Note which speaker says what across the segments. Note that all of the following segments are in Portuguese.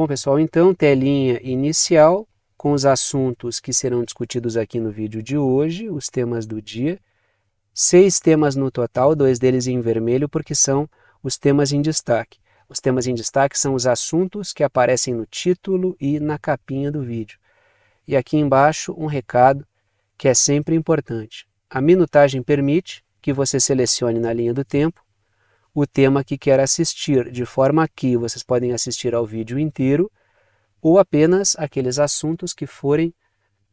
Speaker 1: Bom, pessoal, então, telinha inicial com os assuntos que serão discutidos aqui no vídeo de hoje, os temas do dia. Seis temas no total, dois deles em vermelho, porque são os temas em destaque. Os temas em destaque são os assuntos que aparecem no título e na capinha do vídeo. E aqui embaixo, um recado que é sempre importante. A minutagem permite que você selecione na linha do tempo o tema que quer assistir, de forma que vocês podem assistir ao vídeo inteiro ou apenas aqueles assuntos que forem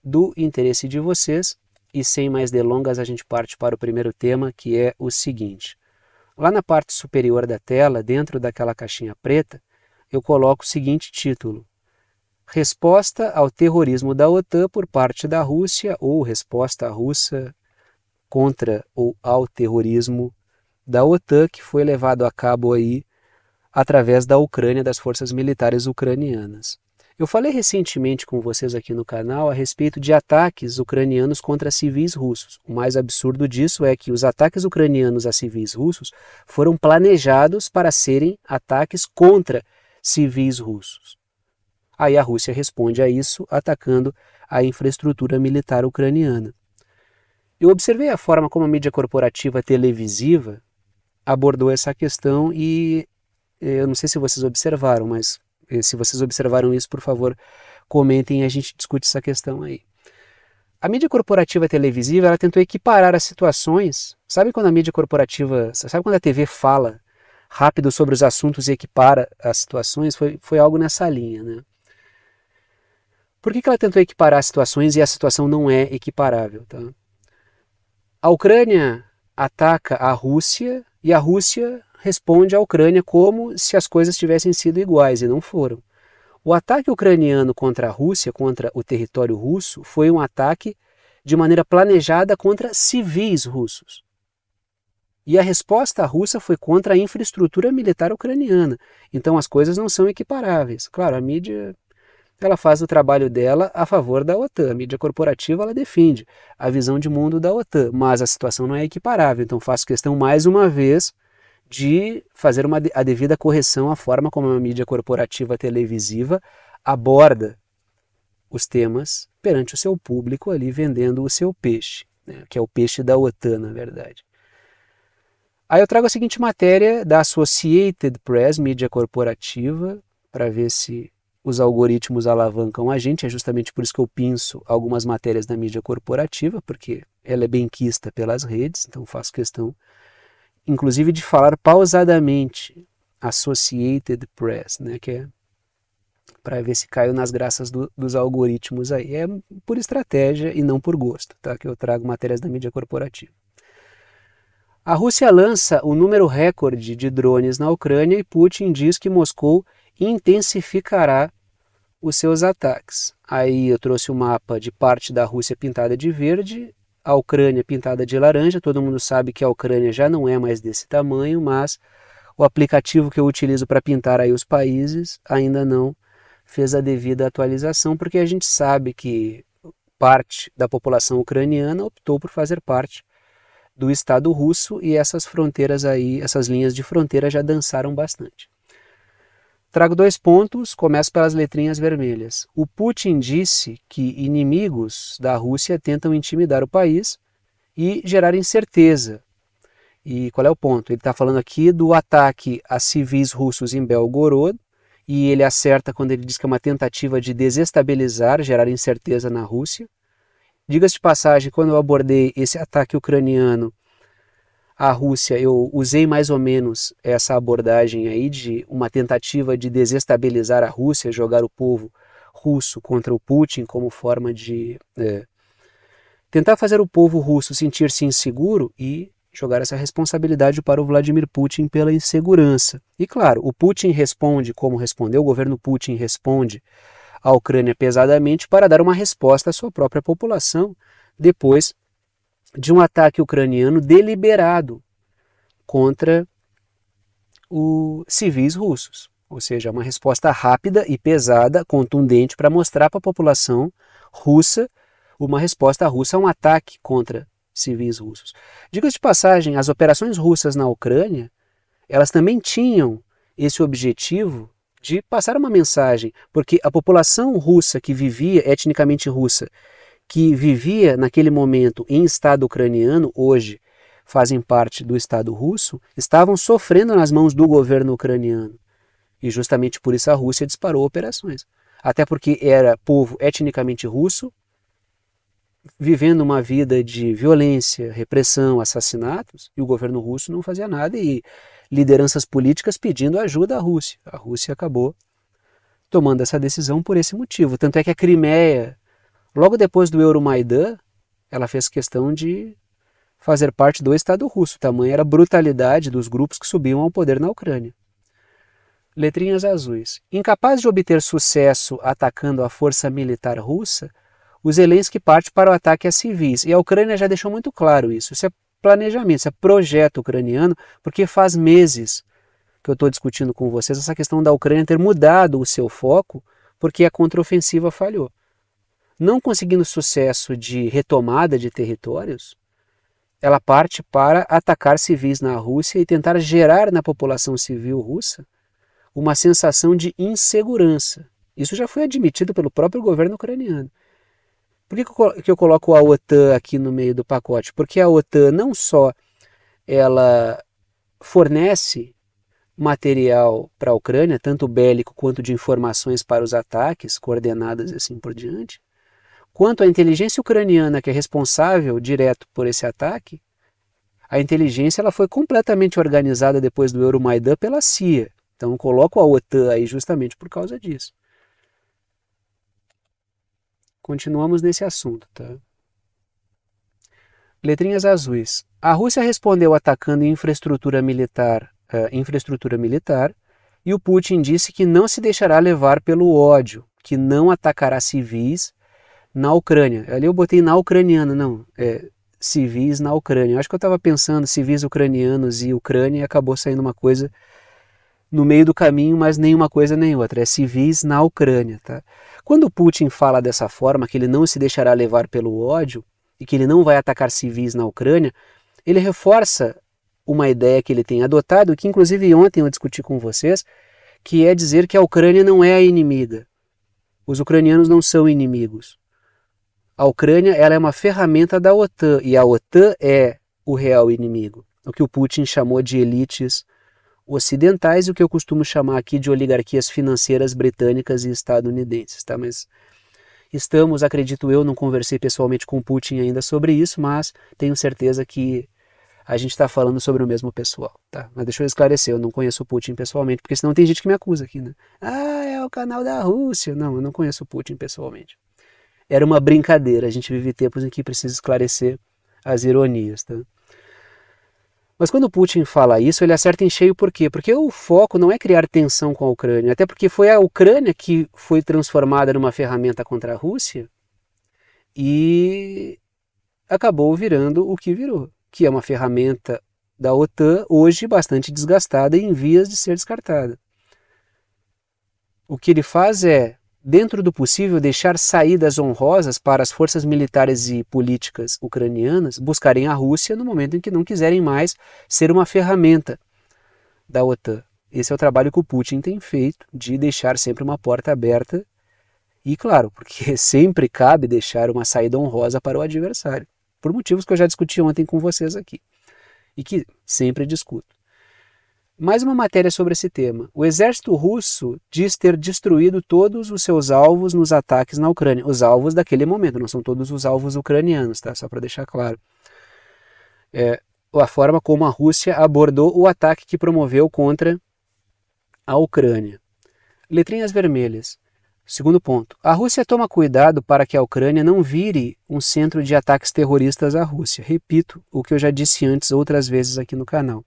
Speaker 1: do interesse de vocês. E sem mais delongas, a gente parte para o primeiro tema, que é o seguinte. Lá na parte superior da tela, dentro daquela caixinha preta, eu coloco o seguinte título: Resposta ao terrorismo da OTAN por parte da Rússia ou resposta russa contra ou ao terrorismo da OTAN que foi levado a cabo aí através da Ucrânia, das forças militares ucranianas. Eu falei recentemente com vocês aqui no canal a respeito de ataques ucranianos contra civis russos. O mais absurdo disso é que os ataques ucranianos a civis russos foram planejados para serem ataques contra civis russos. Aí a Rússia responde a isso atacando a infraestrutura militar ucraniana. Eu observei a forma como a mídia corporativa televisiva abordou essa questão e eh, eu não sei se vocês observaram, mas eh, se vocês observaram isso, por favor, comentem e a gente discute essa questão aí. A mídia corporativa televisiva, ela tentou equiparar as situações. Sabe quando a mídia corporativa, sabe quando a TV fala rápido sobre os assuntos e equipara as situações? Foi, foi algo nessa linha, né? Por que, que ela tentou equiparar as situações e a situação não é equiparável? Tá? A Ucrânia ataca a Rússia e a Rússia responde à Ucrânia como se as coisas tivessem sido iguais, e não foram. O ataque ucraniano contra a Rússia, contra o território russo, foi um ataque de maneira planejada contra civis russos. E a resposta russa foi contra a infraestrutura militar ucraniana. Então as coisas não são equiparáveis. Claro, a mídia ela faz o trabalho dela a favor da OTAN. A mídia corporativa ela defende a visão de mundo da OTAN, mas a situação não é equiparável. Então faço questão mais uma vez de fazer uma, a devida correção à forma como a mídia corporativa televisiva aborda os temas perante o seu público ali vendendo o seu peixe, né, que é o peixe da OTAN, na verdade. Aí eu trago a seguinte matéria da Associated Press, mídia corporativa, para ver se os algoritmos alavancam a gente, é justamente por isso que eu pinso algumas matérias da mídia corporativa, porque ela é benquista pelas redes, então faço questão, inclusive, de falar pausadamente Associated Press, né, que é para ver se caiu nas graças do, dos algoritmos aí. É por estratégia e não por gosto, tá? Que eu trago matérias da mídia corporativa. A Rússia lança o número recorde de drones na Ucrânia e Putin diz que Moscou intensificará os seus ataques. Aí eu trouxe o um mapa de parte da Rússia pintada de verde, a Ucrânia pintada de laranja. Todo mundo sabe que a Ucrânia já não é mais desse tamanho, mas o aplicativo que eu utilizo para pintar aí os países ainda não fez a devida atualização, porque a gente sabe que parte da população ucraniana optou por fazer parte do Estado russo e essas fronteiras aí, essas linhas de fronteira já dançaram bastante. Trago dois pontos, começo pelas letrinhas vermelhas. O Putin disse que inimigos da Rússia tentam intimidar o país e gerar incerteza. E qual é o ponto? Ele está falando aqui do ataque a civis russos em Belgorod, e ele acerta quando ele diz que é uma tentativa de desestabilizar, gerar incerteza na Rússia. Diga-se de passagem, quando eu abordei esse ataque ucraniano, a Rússia, eu usei mais ou menos essa abordagem aí de uma tentativa de desestabilizar a Rússia, jogar o povo russo contra o Putin como forma de é, tentar fazer o povo russo sentir-se inseguro e jogar essa responsabilidade para o Vladimir Putin pela insegurança. E claro, o Putin responde como respondeu, o governo Putin responde à Ucrânia pesadamente para dar uma resposta à sua própria população depois de um ataque ucraniano deliberado contra os civis russos. Ou seja, uma resposta rápida e pesada, contundente, para mostrar para a população russa uma resposta russa a um ataque contra civis russos. Diga-se de passagem, as operações russas na Ucrânia, elas também tinham esse objetivo de passar uma mensagem, porque a população russa que vivia etnicamente russa que vivia naquele momento em estado ucraniano, hoje fazem parte do Estado russo, estavam sofrendo nas mãos do governo ucraniano. E justamente por isso a Rússia disparou operações. Até porque era povo etnicamente russo, vivendo uma vida de violência, repressão, assassinatos, e o governo russo não fazia nada, e lideranças políticas pedindo ajuda à Rússia. A Rússia acabou tomando essa decisão por esse motivo. Tanto é que a Crimeia Logo depois do Euromaidan, ela fez questão de fazer parte do Estado russo. Tamanha era a brutalidade dos grupos que subiam ao poder na Ucrânia. Letrinhas azuis. Incapaz de obter sucesso atacando a força militar russa, o Zelensky parte para o ataque a civis. E a Ucrânia já deixou muito claro isso. Isso é planejamento, isso é projeto ucraniano, porque faz meses que eu estou discutindo com vocês essa questão da Ucrânia ter mudado o seu foco porque a contraofensiva falhou não conseguindo sucesso de retomada de territórios, ela parte para atacar civis na Rússia e tentar gerar na população civil russa uma sensação de insegurança. Isso já foi admitido pelo próprio governo ucraniano. Por que, que eu coloco a OTAN aqui no meio do pacote? Porque a OTAN não só ela fornece material para a Ucrânia, tanto bélico quanto de informações para os ataques coordenadas e assim por diante, Quanto à inteligência ucraniana, que é responsável direto por esse ataque, a inteligência ela foi completamente organizada depois do Euromaidan pela CIA. Então coloco a OTAN aí justamente por causa disso. Continuamos nesse assunto, tá? Letrinhas azuis. A Rússia respondeu atacando infraestrutura militar, uh, infraestrutura militar, e o Putin disse que não se deixará levar pelo ódio, que não atacará civis na Ucrânia. Ali eu botei na ucraniana, não. É, civis na Ucrânia. Eu acho que eu estava pensando civis ucranianos e Ucrânia e acabou saindo uma coisa no meio do caminho, mas nenhuma coisa nem outra. É civis na Ucrânia. Tá? Quando Putin fala dessa forma, que ele não se deixará levar pelo ódio e que ele não vai atacar civis na Ucrânia, ele reforça uma ideia que ele tem adotado, que inclusive ontem eu discuti com vocês, que é dizer que a Ucrânia não é a inimiga. Os ucranianos não são inimigos. A Ucrânia ela é uma ferramenta da OTAN e a OTAN é o real inimigo. O que o Putin chamou de elites ocidentais e o que eu costumo chamar aqui de oligarquias financeiras britânicas e estadunidenses, tá? Mas estamos, acredito eu, não conversei pessoalmente com Putin ainda sobre isso, mas tenho certeza que a gente está falando sobre o mesmo pessoal, tá? Mas deixa eu esclarecer, eu não conheço o Putin pessoalmente, porque senão tem gente que me acusa aqui, né? Ah, é o canal da Rússia. Não, eu não conheço o Putin pessoalmente era uma brincadeira. A gente vive tempos em que precisa esclarecer as ironias. Tá? Mas quando Putin fala isso, ele acerta em cheio por quê? Porque o foco não é criar tensão com a Ucrânia, até porque foi a Ucrânia que foi transformada numa ferramenta contra a Rússia e acabou virando o que virou, que é uma ferramenta da OTAN hoje bastante desgastada e em vias de ser descartada. O que ele faz é dentro do possível, deixar saídas honrosas para as forças militares e políticas ucranianas buscarem a Rússia no momento em que não quiserem mais ser uma ferramenta da OTAN. Esse é o trabalho que o Putin tem feito, de deixar sempre uma porta aberta. E claro, porque sempre cabe deixar uma saída honrosa para o adversário, por motivos que eu já discuti ontem com vocês aqui, e que sempre discuto. Mais uma matéria sobre esse tema. O exército russo diz ter destruído todos os seus alvos nos ataques na Ucrânia. Os alvos daquele momento, não são todos os alvos ucranianos, tá? Só para deixar claro. É, a forma como a Rússia abordou o ataque que promoveu contra a Ucrânia. Letrinhas vermelhas. Segundo ponto. A Rússia toma cuidado para que a Ucrânia não vire um centro de ataques terroristas à Rússia. Repito o que eu já disse antes outras vezes aqui no canal.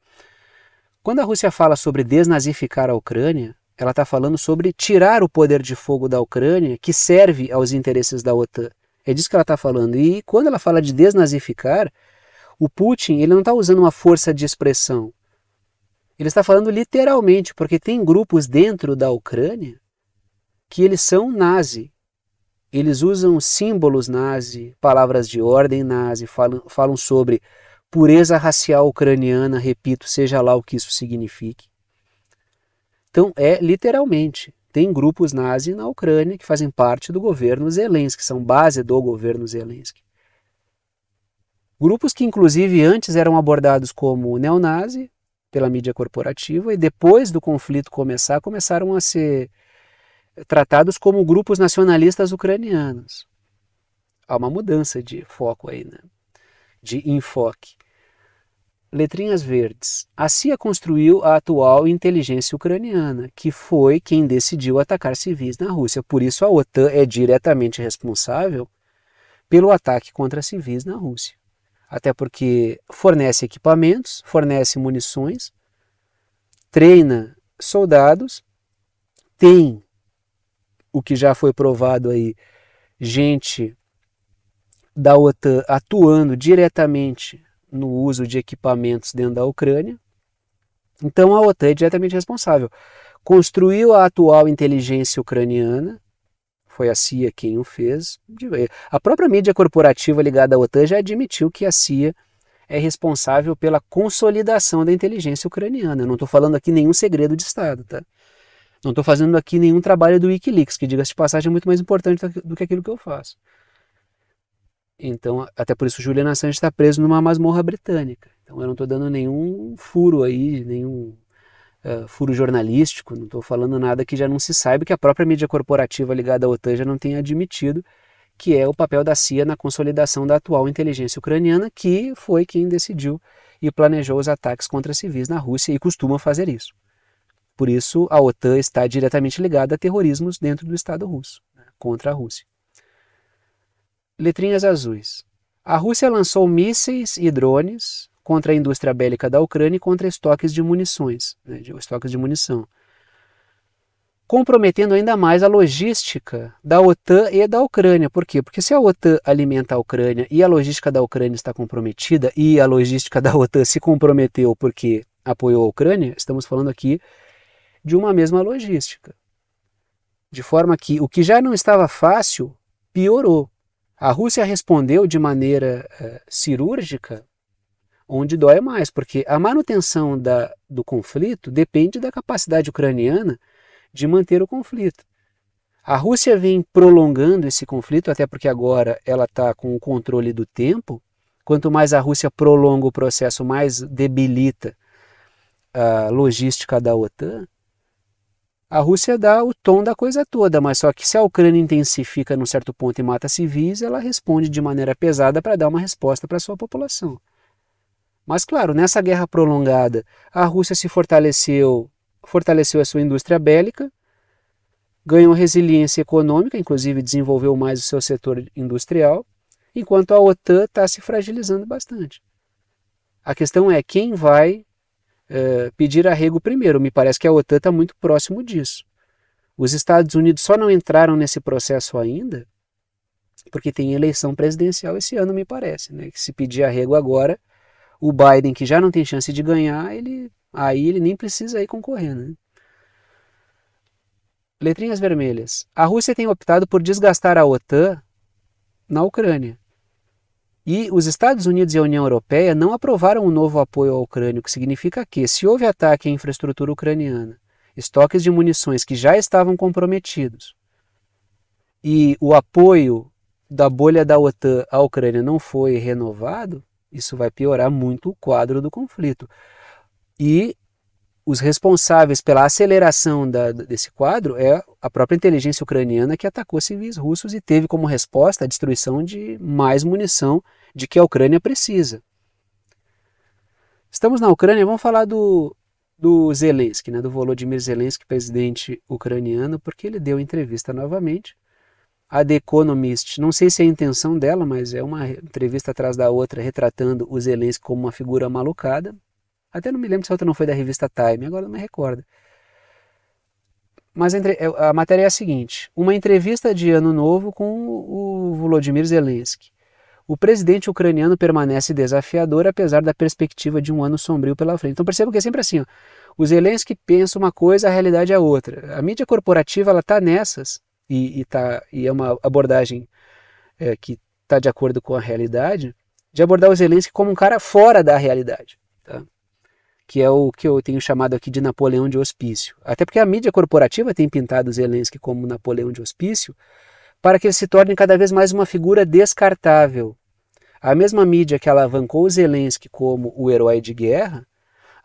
Speaker 1: Quando a Rússia fala sobre desnazificar a Ucrânia, ela está falando sobre tirar o poder de fogo da Ucrânia que serve aos interesses da OTAN. É disso que ela está falando. E quando ela fala de desnazificar, o Putin ele não está usando uma força de expressão. Ele está falando literalmente, porque tem grupos dentro da Ucrânia que eles são nazi. Eles usam símbolos nazi, palavras de ordem nazi, falam, falam sobre pureza racial ucraniana, repito, seja lá o que isso signifique. Então, é literalmente. Tem grupos nazi na Ucrânia que fazem parte do governo Zelensky, são base do governo Zelensky. Grupos que, inclusive, antes eram abordados como neonazi pela mídia corporativa e depois do conflito começar, começaram a ser tratados como grupos nacionalistas ucranianos. Há uma mudança de foco aí, né? de enfoque. Letrinhas verdes. A CIA construiu a atual inteligência ucraniana, que foi quem decidiu atacar civis na Rússia. Por isso, a OTAN é diretamente responsável pelo ataque contra civis na Rússia. Até porque fornece equipamentos, fornece munições, treina soldados, tem o que já foi provado aí, gente da OTAN atuando diretamente no uso de equipamentos dentro da Ucrânia. Então a OTAN é diretamente responsável. Construiu a atual inteligência ucraniana, foi a CIA quem o fez. A própria mídia corporativa ligada à OTAN já admitiu que a CIA é responsável pela consolidação da inteligência ucraniana. Eu não estou falando aqui nenhum segredo de Estado, tá? Não estou fazendo aqui nenhum trabalho do Wikileaks, que diga-se de passagem é muito mais importante do que aquilo que eu faço. Então, até por isso, Julian Assange está preso numa masmorra britânica. Então, eu não estou dando nenhum furo aí, nenhum uh, furo jornalístico, não estou falando nada que já não se saiba, que a própria mídia corporativa ligada à OTAN já não tenha admitido, que é o papel da CIA na consolidação da atual inteligência ucraniana, que foi quem decidiu e planejou os ataques contra civis na Rússia e costuma fazer isso. Por isso, a OTAN está diretamente ligada a terrorismos dentro do Estado russo, né, contra a Rússia. Letrinhas azuis. A Rússia lançou mísseis e drones contra a indústria bélica da Ucrânia e contra estoques de munições, né, de, estoques de munição, comprometendo ainda mais a logística da OTAN e da Ucrânia. Por quê? Porque se a OTAN alimenta a Ucrânia e a logística da Ucrânia está comprometida e a logística da OTAN se comprometeu porque apoiou a Ucrânia, estamos falando aqui de uma mesma logística. De forma que o que já não estava fácil piorou. A Rússia respondeu de maneira uh, cirúrgica onde dói mais, porque a manutenção da, do conflito depende da capacidade ucraniana de manter o conflito. A Rússia vem prolongando esse conflito, até porque agora ela está com o controle do tempo. Quanto mais a Rússia prolonga o processo, mais debilita a logística da OTAN. A Rússia dá o tom da coisa toda, mas só que se a Ucrânia intensifica num certo ponto e mata civis, ela responde de maneira pesada para dar uma resposta para sua população. Mas claro, nessa guerra prolongada, a Rússia se fortaleceu, fortaleceu a sua indústria bélica, ganhou resiliência econômica, inclusive desenvolveu mais o seu setor industrial, enquanto a OTAN está se fragilizando bastante. A questão é quem vai eh, pedir arrego primeiro. Me parece que a OTAN está muito próximo disso. Os Estados Unidos só não entraram nesse processo ainda porque tem eleição presidencial esse ano, me parece. Né? Que se pedir arrego agora, o Biden, que já não tem chance de ganhar, ele aí ele nem precisa ir concorrendo. Né? Letrinhas vermelhas. A Rússia tem optado por desgastar a OTAN na Ucrânia. E os Estados Unidos e a União Europeia não aprovaram o um novo apoio à Ucrânia, o que significa que, se houve ataque à infraestrutura ucraniana, estoques de munições que já estavam comprometidos e o apoio da bolha da OTAN à Ucrânia não foi renovado, isso vai piorar muito o quadro do conflito. E os responsáveis pela aceleração da, desse quadro é a própria inteligência ucraniana que atacou civis russos e teve como resposta a destruição de mais munição de que a Ucrânia precisa. Estamos na Ucrânia, vamos falar do, do Zelensky, né, do Volodymyr Zelensky, presidente ucraniano, porque ele deu entrevista novamente a The Economist, não sei se é a intenção dela, mas é uma entrevista atrás da outra retratando o Zelensky como uma figura malucada, até não me lembro se a outra não foi da revista Time, agora não me recordo. Mas é, a matéria é a seguinte: uma entrevista de ano novo com o Volodymyr Zelensky. O presidente ucraniano permanece desafiador apesar da perspectiva de um ano sombrio pela frente. Então perceba que é sempre assim: ó. o Zelensky pensa uma coisa, a realidade é outra. A mídia corporativa ela está nessas e, e, tá, e é uma abordagem é, que está de acordo com a realidade de abordar o Zelensky como um cara fora da realidade. Tá? que é o que eu tenho chamado aqui de Napoleão de Hospício. Até porque a mídia corporativa tem pintado Zelensky como Napoleão de Hospício para que ele se torne cada vez mais uma figura descartável. A mesma mídia que alavancou Zelensky como o herói de guerra,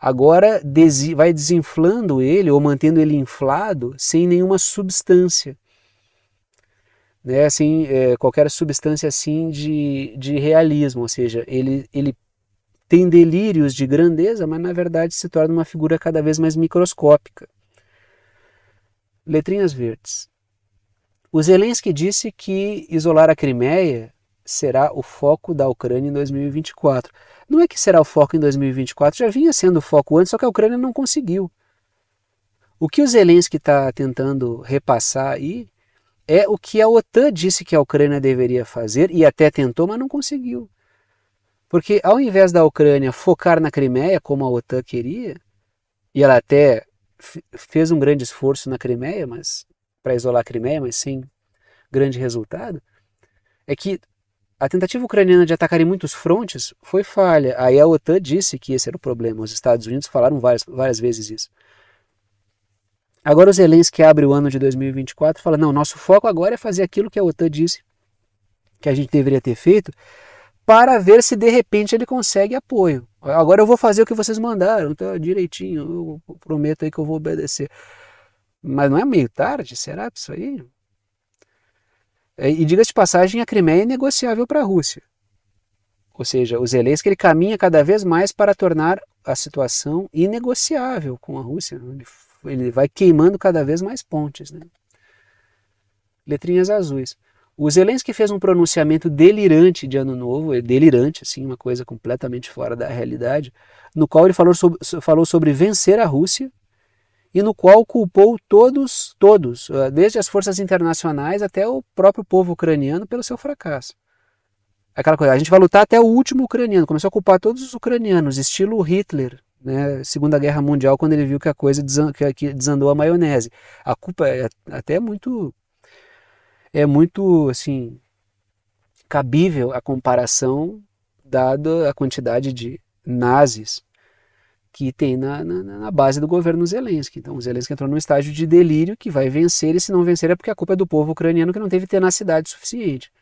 Speaker 1: agora vai desinflando ele ou mantendo ele inflado sem nenhuma substância. Né, assim, é, qualquer substância assim de, de realismo, ou seja, ele, ele tem delírios de grandeza, mas na verdade se torna uma figura cada vez mais microscópica. Letrinhas verdes. O Zelensky disse que isolar a Crimeia será o foco da Ucrânia em 2024. Não é que será o foco em 2024, já vinha sendo o foco antes, só que a Ucrânia não conseguiu. O que o Zelensky está tentando repassar aí é o que a OTAN disse que a Ucrânia deveria fazer e até tentou, mas não conseguiu. Porque ao invés da Ucrânia focar na Crimeia, como a OTAN queria, e ela até fez um grande esforço na Crimeia, mas para isolar a Crimeia, mas sem grande resultado, é que a tentativa ucraniana de atacar em muitos frontes foi falha. Aí a OTAN disse que esse era o problema. Os Estados Unidos falaram várias, várias vezes isso. Agora o Zelensky abre o ano de 2024 e fala: não, nosso foco agora é fazer aquilo que a OTAN disse que a gente deveria ter feito, para ver se de repente ele consegue apoio. Agora eu vou fazer o que vocês mandaram, então direitinho, eu prometo aí que eu vou obedecer. Mas não é meio tarde, será isso aí? É, e diga-se de passagem, a Crimeia é negociável para a Rússia. Ou seja, o Zelensky ele caminha cada vez mais para tornar a situação inegociável com a Rússia. Né? Ele, ele vai queimando cada vez mais pontes. Né? Letrinhas azuis. O Zelensky fez um pronunciamento delirante de Ano Novo, é delirante, assim, uma coisa completamente fora da realidade, no qual ele falou sobre, falou sobre vencer a Rússia e no qual culpou todos, todos, ah, desde as forças internacionais até o próprio povo ucraniano pelo seu fracasso. Aquela coisa, a gente vai lutar até o último ucraniano, começou a culpar todos os ucranianos, estilo Hitler, né, Segunda Guerra Mundial, quando ele viu que a coisa desandou, que desandou a maionese. A culpa é, é até muito é muito assim cabível a comparação dada a quantidade de nazis que tem na, na, na, base do governo Zelensky. Então, o Zelensky entrou num estágio de delírio que vai vencer, e se não vencer é porque a culpa é do povo ucraniano que não teve tenacidade suficiente.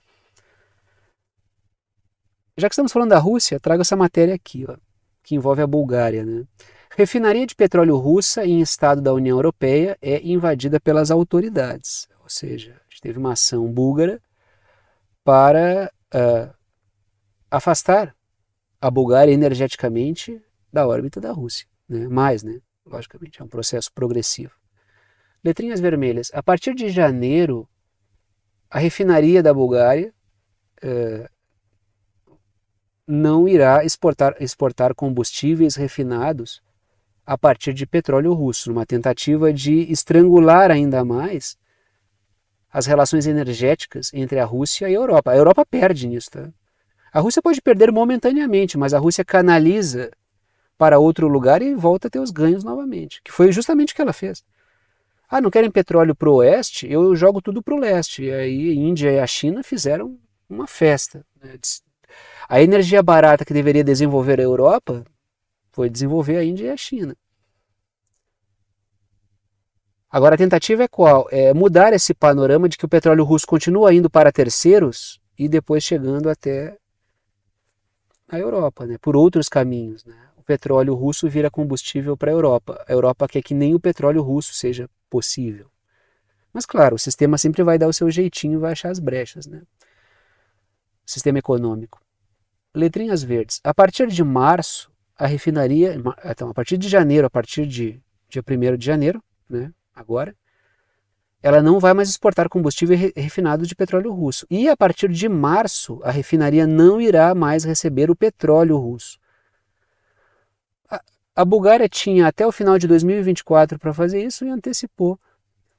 Speaker 1: Já que estamos falando da Rússia, trago essa matéria aqui, ó, que envolve a Bulgária. Né? Refinaria de petróleo russa em estado da União Europeia é invadida pelas autoridades. Ou seja, teve uma ação búlgara para uh, afastar a Bulgária energeticamente da órbita da Rússia. Né? Mais, né? logicamente, é um processo progressivo. Letrinhas vermelhas. A partir de janeiro, a refinaria da Bulgária uh, não irá exportar, exportar combustíveis refinados a partir de petróleo russo, numa tentativa de estrangular ainda mais as relações energéticas entre a Rússia e a Europa. A Europa perde nisso. Tá? A Rússia pode perder momentaneamente, mas a Rússia canaliza para outro lugar e volta a ter os ganhos novamente, que foi justamente o que ela fez. Ah, não querem petróleo para o oeste? Eu jogo tudo para o leste. E aí a Índia e a China fizeram uma festa. Né? A energia barata que deveria desenvolver a Europa foi desenvolver a Índia e a China. Agora, a tentativa é qual? É mudar esse panorama de que o petróleo russo continua indo para terceiros e depois chegando até a Europa, né? por outros caminhos. Né? O petróleo russo vira combustível para a Europa. A Europa quer que nem o petróleo russo seja possível. Mas, claro, o sistema sempre vai dar o seu jeitinho e vai achar as brechas. Né? Sistema econômico. Letrinhas verdes. A partir de março, a refinaria. Então, a partir de janeiro, a partir de dia 1 de janeiro, né? agora, ela não vai mais exportar combustível refinado de petróleo russo. E a partir de março, a refinaria não irá mais receber o petróleo russo. A, Bulgária tinha até o final de 2024 para fazer isso e antecipou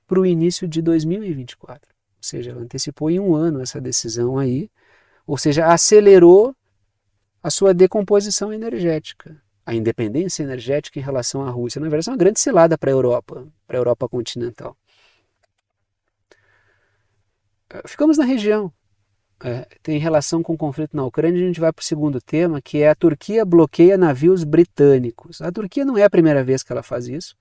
Speaker 1: para o início de 2024. Ou seja, ela antecipou em um ano essa decisão aí, ou seja, acelerou a sua decomposição energética a independência energética em relação à Rússia. Na verdade, é uma grande cilada para a Europa, para a Europa continental. Ah, ficamos na região. É, tem relação com o conflito na Ucrânia, a gente vai para o segundo tema, que é a Turquia bloqueia navios britânicos. A Turquia não é a primeira vez que ela faz isso.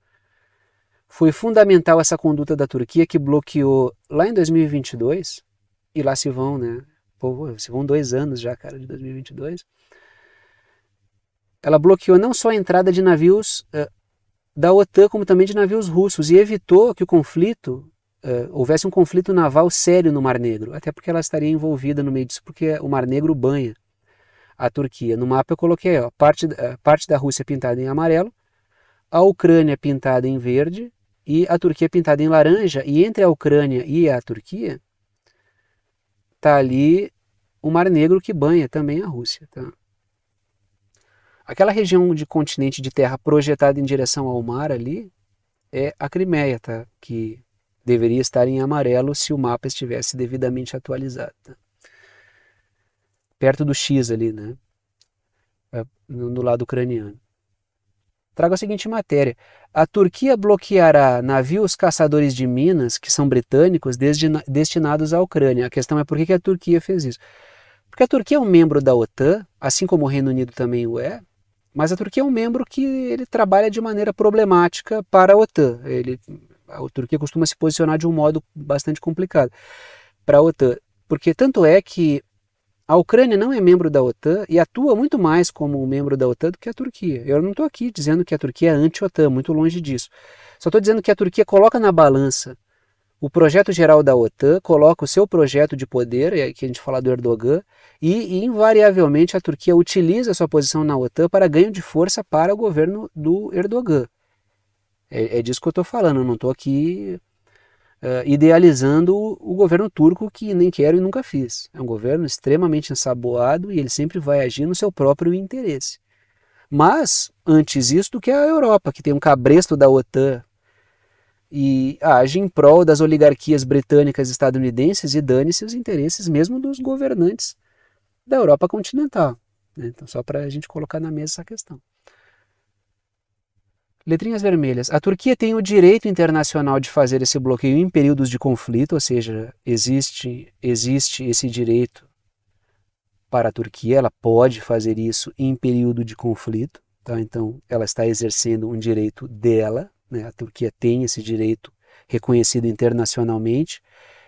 Speaker 1: Foi fundamental essa conduta da Turquia, que bloqueou lá em 2022, e lá se vão, né? Pô, se vão dois anos já, cara, de 2022 ela bloqueou não só a entrada de navios uh, da OTAN, como também de navios russos, e evitou que o conflito, uh, houvesse um conflito naval sério no Mar Negro, até porque ela estaria envolvida no meio disso, porque o Mar Negro banha a Turquia. No mapa eu coloquei ó, parte, uh, parte da Rússia é pintada em amarelo, a Ucrânia é pintada em verde e a Turquia é pintada em laranja, e entre a Ucrânia e a Turquia está ali o Mar Negro que banha também a Rússia. Tá? Aquela região de continente de terra projetada em direção ao mar ali é a Crimeia, tá? que deveria estar em amarelo se o mapa estivesse devidamente atualizado. Tá? Perto do X ali, né? É, no lado ucraniano. Trago a seguinte matéria. A Turquia bloqueará navios caçadores de minas, que são britânicos, destinados à Ucrânia. A questão é por que a Turquia fez isso. Porque a Turquia é um membro da OTAN, assim como o Reino Unido também o é, mas a Turquia é um membro que ele trabalha de maneira problemática para a OTAN. Ele, a Turquia costuma se posicionar de um modo bastante complicado para a OTAN. Porque tanto é que a Ucrânia não é membro da OTAN e atua muito mais como membro da OTAN do que a Turquia. Eu não estou aqui dizendo que a Turquia é anti-OTAN, muito longe disso. Só estou dizendo que a Turquia coloca na balança o projeto geral da OTAN coloca o seu projeto de poder, é que a gente fala do Erdogan, e, invariavelmente a Turquia utiliza a sua posição na OTAN para ganho de força para o governo do Erdogan. É, é disso que eu estou falando, eu não estou aqui uh, idealizando o governo turco que nem quero e nunca fiz. É um governo extremamente ensaboado e ele sempre vai agir no seu próprio interesse. Mas, antes isso, do que a Europa, que tem um cabresto da OTAN e age em prol das oligarquias britânicas e estadunidenses e dane-se os interesses mesmo dos governantes da Europa continental. Né? Então, só para a gente colocar na mesa essa questão. Letrinhas vermelhas. A Turquia tem o direito internacional de fazer esse bloqueio em períodos de conflito, ou seja, existe, existe esse direito para a Turquia, ela pode fazer isso em período de conflito, tá? então ela está exercendo um direito dela, né? A Turquia tem esse direito reconhecido internacionalmente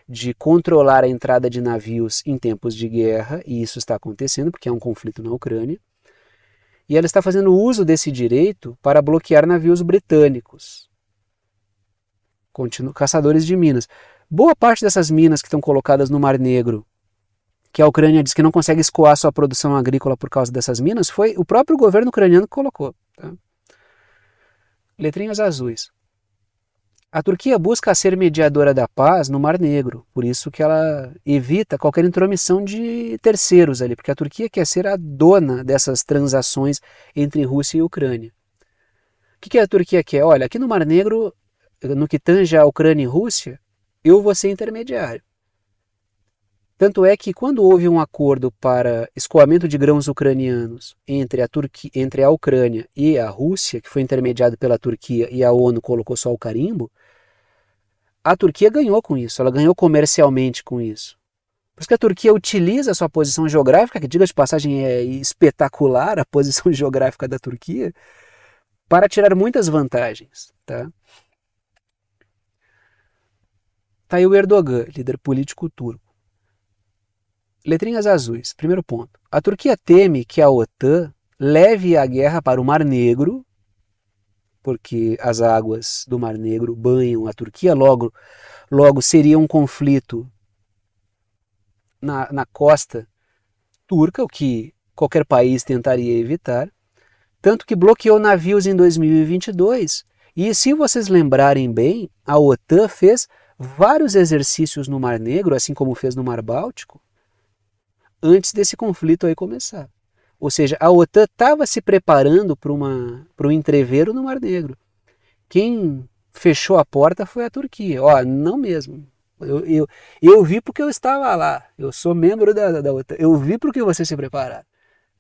Speaker 1: de controlar a entrada de navios em tempos de guerra, e isso está acontecendo porque há um conflito na Ucrânia. E ela está fazendo uso desse direito para bloquear navios britânicos, Continu caçadores de minas. Boa parte dessas minas que estão colocadas no Mar Negro, que a Ucrânia diz que não consegue escoar sua produção agrícola por causa dessas minas, foi o próprio governo ucraniano que colocou. Tá? Letrinhas azuis. A Turquia busca ser mediadora da paz no Mar Negro, por isso que ela evita qualquer intromissão de terceiros ali, porque a Turquia quer ser a dona dessas transações entre Rússia e Ucrânia. O que, que a Turquia quer? Olha, aqui no Mar Negro, no que tange a Ucrânia e Rússia, eu vou ser intermediário. Tanto é que, quando houve um acordo para escoamento de grãos ucranianos entre a, Turqui, entre a Ucrânia e a Rússia, que foi intermediado pela Turquia e a ONU colocou só o carimbo, a Turquia ganhou com isso, ela ganhou comercialmente com isso. Por isso que a Turquia utiliza a sua posição geográfica, que, diga de passagem, é espetacular a posição geográfica da Turquia, para tirar muitas vantagens. Tá? Tá aí o Erdogan, líder político turco. Letrinhas azuis, primeiro ponto. A Turquia teme que a OTAN leve a guerra para o Mar Negro, porque as águas do Mar Negro banham a Turquia, logo, logo seria um conflito na, na costa turca, o que qualquer país tentaria evitar, tanto que bloqueou navios em 2022. E se vocês lembrarem bem, a OTAN fez vários exercícios no Mar Negro, assim como fez no Mar Báltico, antes desse conflito aí começar. Ou seja, a OTAN estava se preparando para um entreveiro no Mar Negro. Quem fechou a porta foi a Turquia. Ó, não mesmo. Eu, eu, eu vi porque eu estava lá. Eu sou membro da, da OTAN. Eu vi porque você se preparar.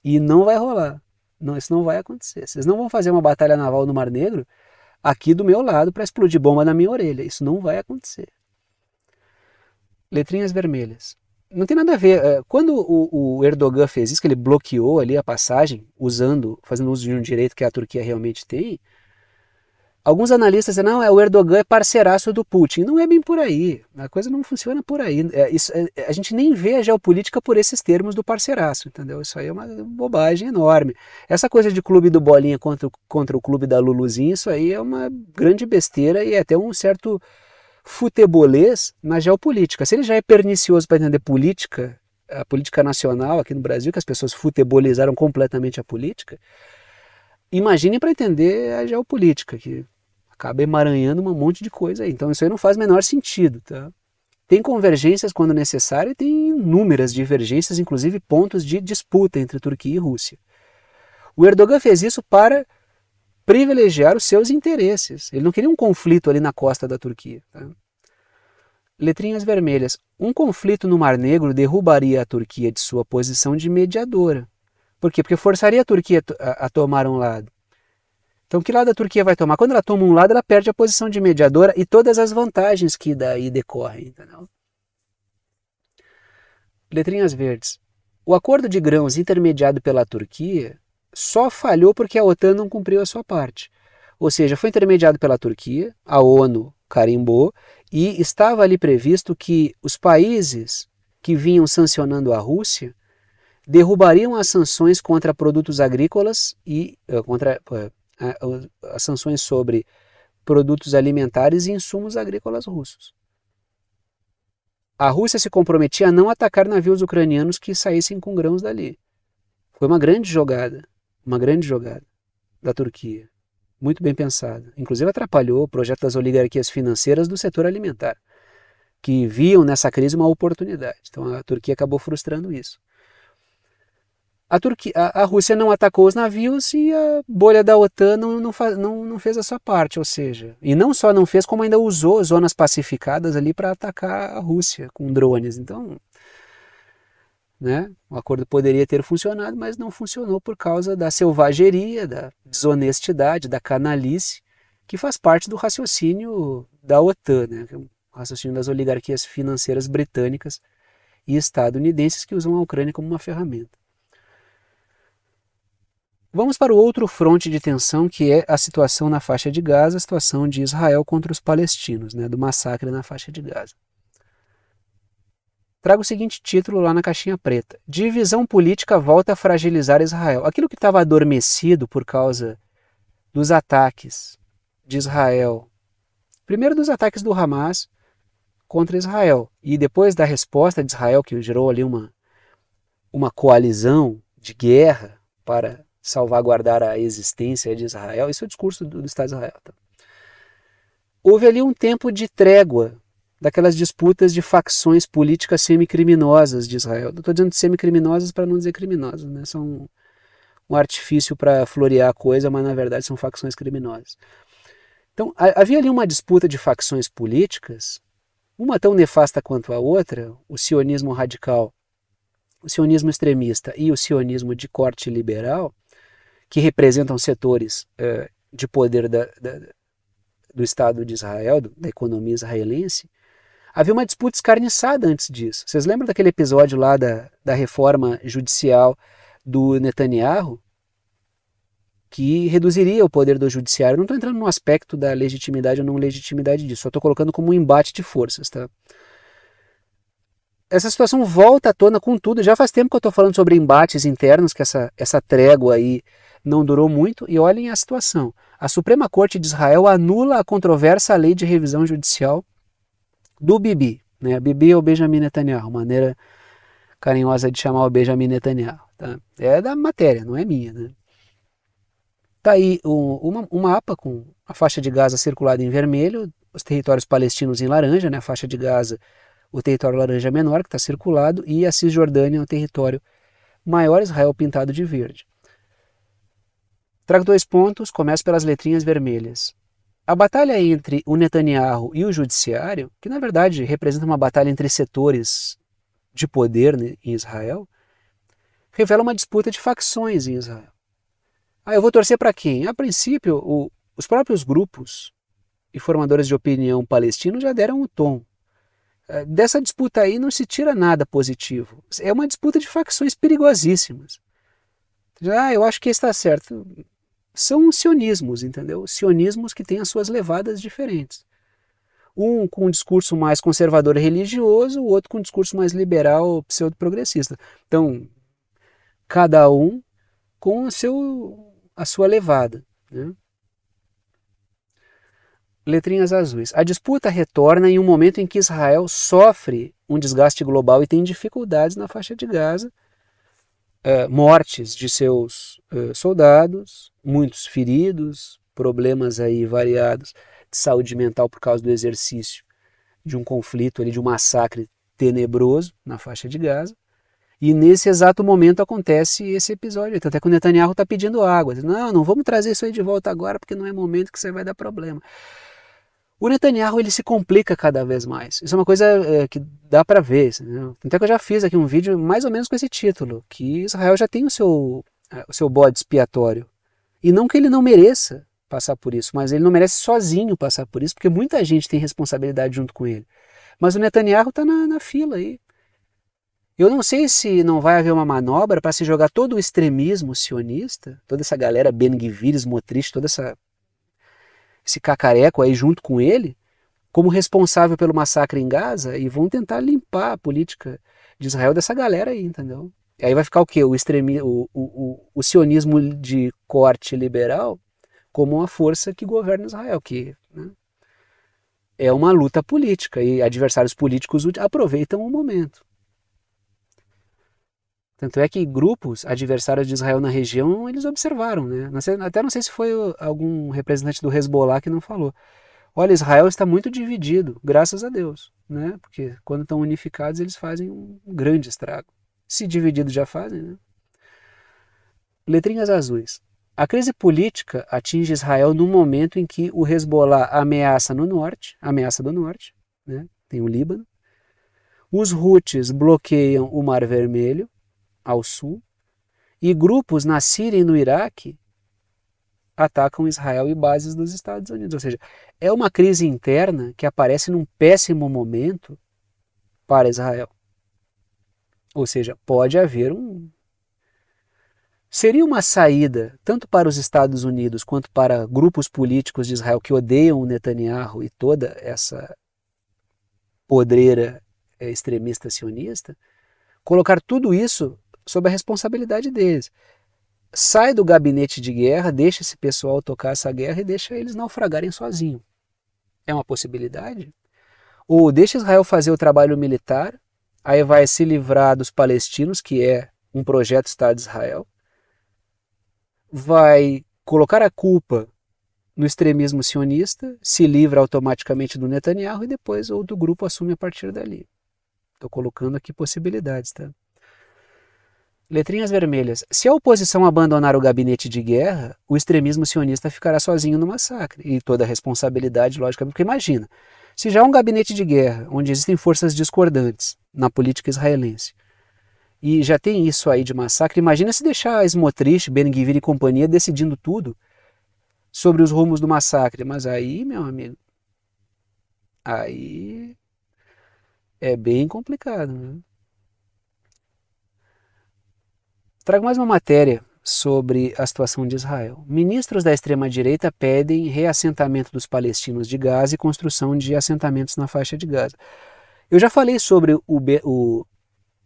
Speaker 1: E não vai rolar. Não, isso não vai acontecer. Vocês não vão fazer uma batalha naval no Mar Negro aqui do meu lado para explodir bomba na minha orelha. Isso não vai acontecer. Letrinhas vermelhas não tem nada a ver. É, quando o, o, Erdogan fez isso, que ele bloqueou ali a passagem, usando, fazendo uso de um direito que a Turquia realmente tem, alguns analistas dizem, não, é, o Erdogan é parceiraço do Putin. Não é bem por aí. A coisa não funciona por aí. É, isso, é, é a gente nem vê a geopolítica por esses termos do parceiraço, entendeu? Isso aí é uma bobagem enorme. Essa coisa de clube do Bolinha contra, contra o clube da Luluzinha, isso aí é uma grande besteira e é até um certo futebolês na geopolítica. Se ele já é pernicioso para entender política, a política nacional aqui no Brasil, que as pessoas futebolizaram completamente a política, imagine para entender a geopolítica, que acaba emaranhando um monte de coisa aí. Então isso aí não faz menor sentido, tá? Tem convergências quando necessário e tem inúmeras divergências, inclusive pontos de disputa entre Turquia e Rússia. O Erdogan fez isso para privilegiar os seus interesses. Ele não queria um conflito ali na costa da Turquia. Tá? Letrinhas vermelhas. Um conflito no Mar Negro derrubaria a Turquia de sua posição de mediadora. Por quê? Porque forçaria a Turquia a, tomar um lado. Então, que lado a Turquia vai tomar? Quando ela toma um lado, ela perde a posição de mediadora e todas as vantagens que daí decorrem. Entendeu? Letrinhas verdes. O acordo de grãos intermediado pela Turquia só falhou porque a OTAN não cumpriu a sua parte. Ou seja, foi intermediado pela Turquia, a ONU carimbou, e estava ali previsto que os países que vinham sancionando a Rússia derrubariam as sanções contra produtos agrícolas e eh, contra eh, as sanções sobre produtos alimentares e insumos agrícolas russos. A Rússia se comprometia a não atacar navios ucranianos que saíssem com grãos dali. Foi uma grande jogada. Uma grande jogada da Turquia, muito bem pensada. Inclusive atrapalhou o projeto das oligarquias financeiras do setor alimentar, que viam nessa crise uma oportunidade. Então a Turquia acabou frustrando isso. A, Turquia, a, Rússia não atacou os navios e a bolha da OTAN não, não, não, não, fez a sua parte, ou seja, e não só não fez, como ainda usou zonas pacificadas ali para atacar a Rússia com drones. Então, né? O acordo poderia ter funcionado, mas não funcionou por causa da selvageria, da desonestidade, da canalice, que faz parte do raciocínio da OTAN, né? o é raciocínio das oligarquias financeiras britânicas e estadunidenses que usam a Ucrânia como uma ferramenta. Vamos para o outro fronte de tensão, que é a situação na faixa de Gaza, a situação de Israel contra os palestinos, né, do massacre na faixa de Gaza traga o seguinte título lá na caixinha preta: Divisão política volta a fragilizar Israel. Aquilo que estava adormecido por causa dos ataques de Israel, primeiro dos ataques do Hamas contra Israel e depois da resposta de Israel que gerou ali uma uma coalizão de guerra para salvaguardar a existência de Israel. Esse é o discurso do, do Estado de Israel. Tá? Houve ali um tempo de trégua daquelas disputas de facções políticas semicriminosas de Israel. Estou dizendo semicriminosas para não dizer criminosas, né? são um artifício para florear a coisa, mas na verdade são facções criminosas. Então, havia ali uma disputa de facções políticas, uma tão nefasta quanto a outra, o sionismo radical, o sionismo extremista e o sionismo de corte liberal, que representam setores eh, de poder da, da, do Estado de Israel, da economia israelense, Havia uma disputa escarniçada antes disso. Vocês lembram daquele episódio lá da, da reforma judicial do Netanyahu? Que reduziria o poder do judiciário. não estou entrando no aspecto da legitimidade ou não legitimidade disso, só estou colocando como um embate de forças, tá? Essa situação volta à tona com tudo. Já faz tempo que eu estou falando sobre embates internos, que essa, essa trégua aí não durou muito, e olhem a situação. A Suprema Corte de Israel anula a controversa lei de revisão judicial do Bibi. Né? Bibi é o Benjamin Netanyahu, maneira carinhosa de chamar o Benjamin Netanyahu. Tá? É da matéria, não é minha. Né? Tá aí um, uma, um mapa com a faixa de Gaza circulada em vermelho, os territórios palestinos em laranja, né? a faixa de Gaza, o território laranja menor que está circulado, e a Cisjordânia, o território maior, Israel pintado de verde. Trago dois pontos, começo pelas letrinhas vermelhas a batalha entre o Netanyahu e o judiciário, que na verdade representa uma batalha entre setores de poder né, em Israel, revela uma disputa de facções em Israel. Ah, eu vou torcer para quem? A princípio, o, os próprios grupos e formadores de opinião palestinos já deram o tom. Ah, dessa disputa aí não se tira nada positivo. É uma disputa de facções perigosíssimas. Ah, eu acho que está certo são sionismos, entendeu? Sionismos que têm as suas levadas diferentes. Um com um discurso mais conservador religioso, o outro com um discurso mais liberal pseudo-progressista. Então, cada um com a, seu, a sua levada. Né? Letrinhas azuis. A disputa retorna em um momento em que Israel sofre um desgaste global e tem dificuldades na faixa de Gaza eh, mortes de seus uh, soldados, muitos feridos, problemas aí variados de saúde mental por causa do exercício de um conflito ali, de um massacre tenebroso na faixa de Gaza. E nesse exato momento acontece esse episódio. até que o Netanyahu está pedindo água. Diz, não, não vamos trazer isso aí de volta agora, porque não é momento que você vai dar problema o Netanyahu ele se complica cada vez mais. Isso é uma coisa é, que dá para ver. Entendeu? Assim, né? Até que eu já fiz aqui um vídeo mais ou menos com esse título, que Israel já tem o seu, eh, o seu bode expiatório. E não que ele não mereça passar por isso, mas ele não merece sozinho passar por isso, porque muita gente tem responsabilidade junto com ele. Mas o Netanyahu está na, na fila aí. Eu não sei se não vai haver uma manobra para se jogar todo o extremismo sionista, toda essa galera Ben Gvir, motriz, toda essa esse cacareco aí junto com ele, como responsável pelo massacre em Gaza e vão tentar limpar a política de Israel dessa galera aí, entendeu? E aí vai ficar o quê? O, extremi... o, o, o, o sionismo de corte liberal como uma força que governa Israel, que né, é uma luta política e adversários políticos aproveitam o momento. Tanto é que grupos adversários de Israel na região, eles observaram, né? Até não sei se foi algum representante do Hezbollah que não falou. Olha, Israel está muito dividido, graças a Deus, né? Porque quando estão unificados, eles fazem um grande estrago. Se dividido já fazem, né? Letrinhas azuis. A crise política atinge Israel no momento em que o Hezbollah ameaça no norte, ameaça do norte, né? tem o Líbano. Os Houthis bloqueiam o Mar Vermelho ao sul, e grupos na Síria e no Iraque atacam Israel e bases dos Estados Unidos. Ou seja, é uma crise interna que aparece num péssimo momento para Israel. Ou seja, pode haver um. Seria uma saída, tanto para os Estados Unidos quanto para grupos políticos de Israel que odeiam o Netanyahu e toda essa podreira eh, extremista sionista, colocar tudo isso sob a responsabilidade deles. Sai do gabinete de guerra, deixa esse pessoal tocar essa guerra e deixa eles naufragarem sozinho. É uma possibilidade? Ou deixa Israel fazer o trabalho militar, aí vai se livrar dos palestinos, que é um projeto Estado de Israel, vai colocar a culpa no extremismo sionista, se livra automaticamente do Netanyahu e depois outro grupo assume a partir dali. Estou colocando aqui possibilidades, tá? Letrinhas vermelhas. Se a oposição abandonar o gabinete de guerra, o extremismo sionista ficará sozinho no massacre. E toda a responsabilidade, logicamente, porque imagina, se já é um gabinete de guerra, onde existem forças discordantes na política israelense, e já tem isso aí de massacre, imagina se deixar a Smotrich, Ben Gvir e companhia decidindo tudo sobre os rumos do massacre. Mas aí, meu amigo, aí é bem complicado, né? Trago mais uma matéria sobre a situação de Israel. Ministros da extrema-direita pedem reassentamento dos palestinos de Gaza e construção de assentamentos na faixa de Gaza. Eu já falei sobre o, Be o,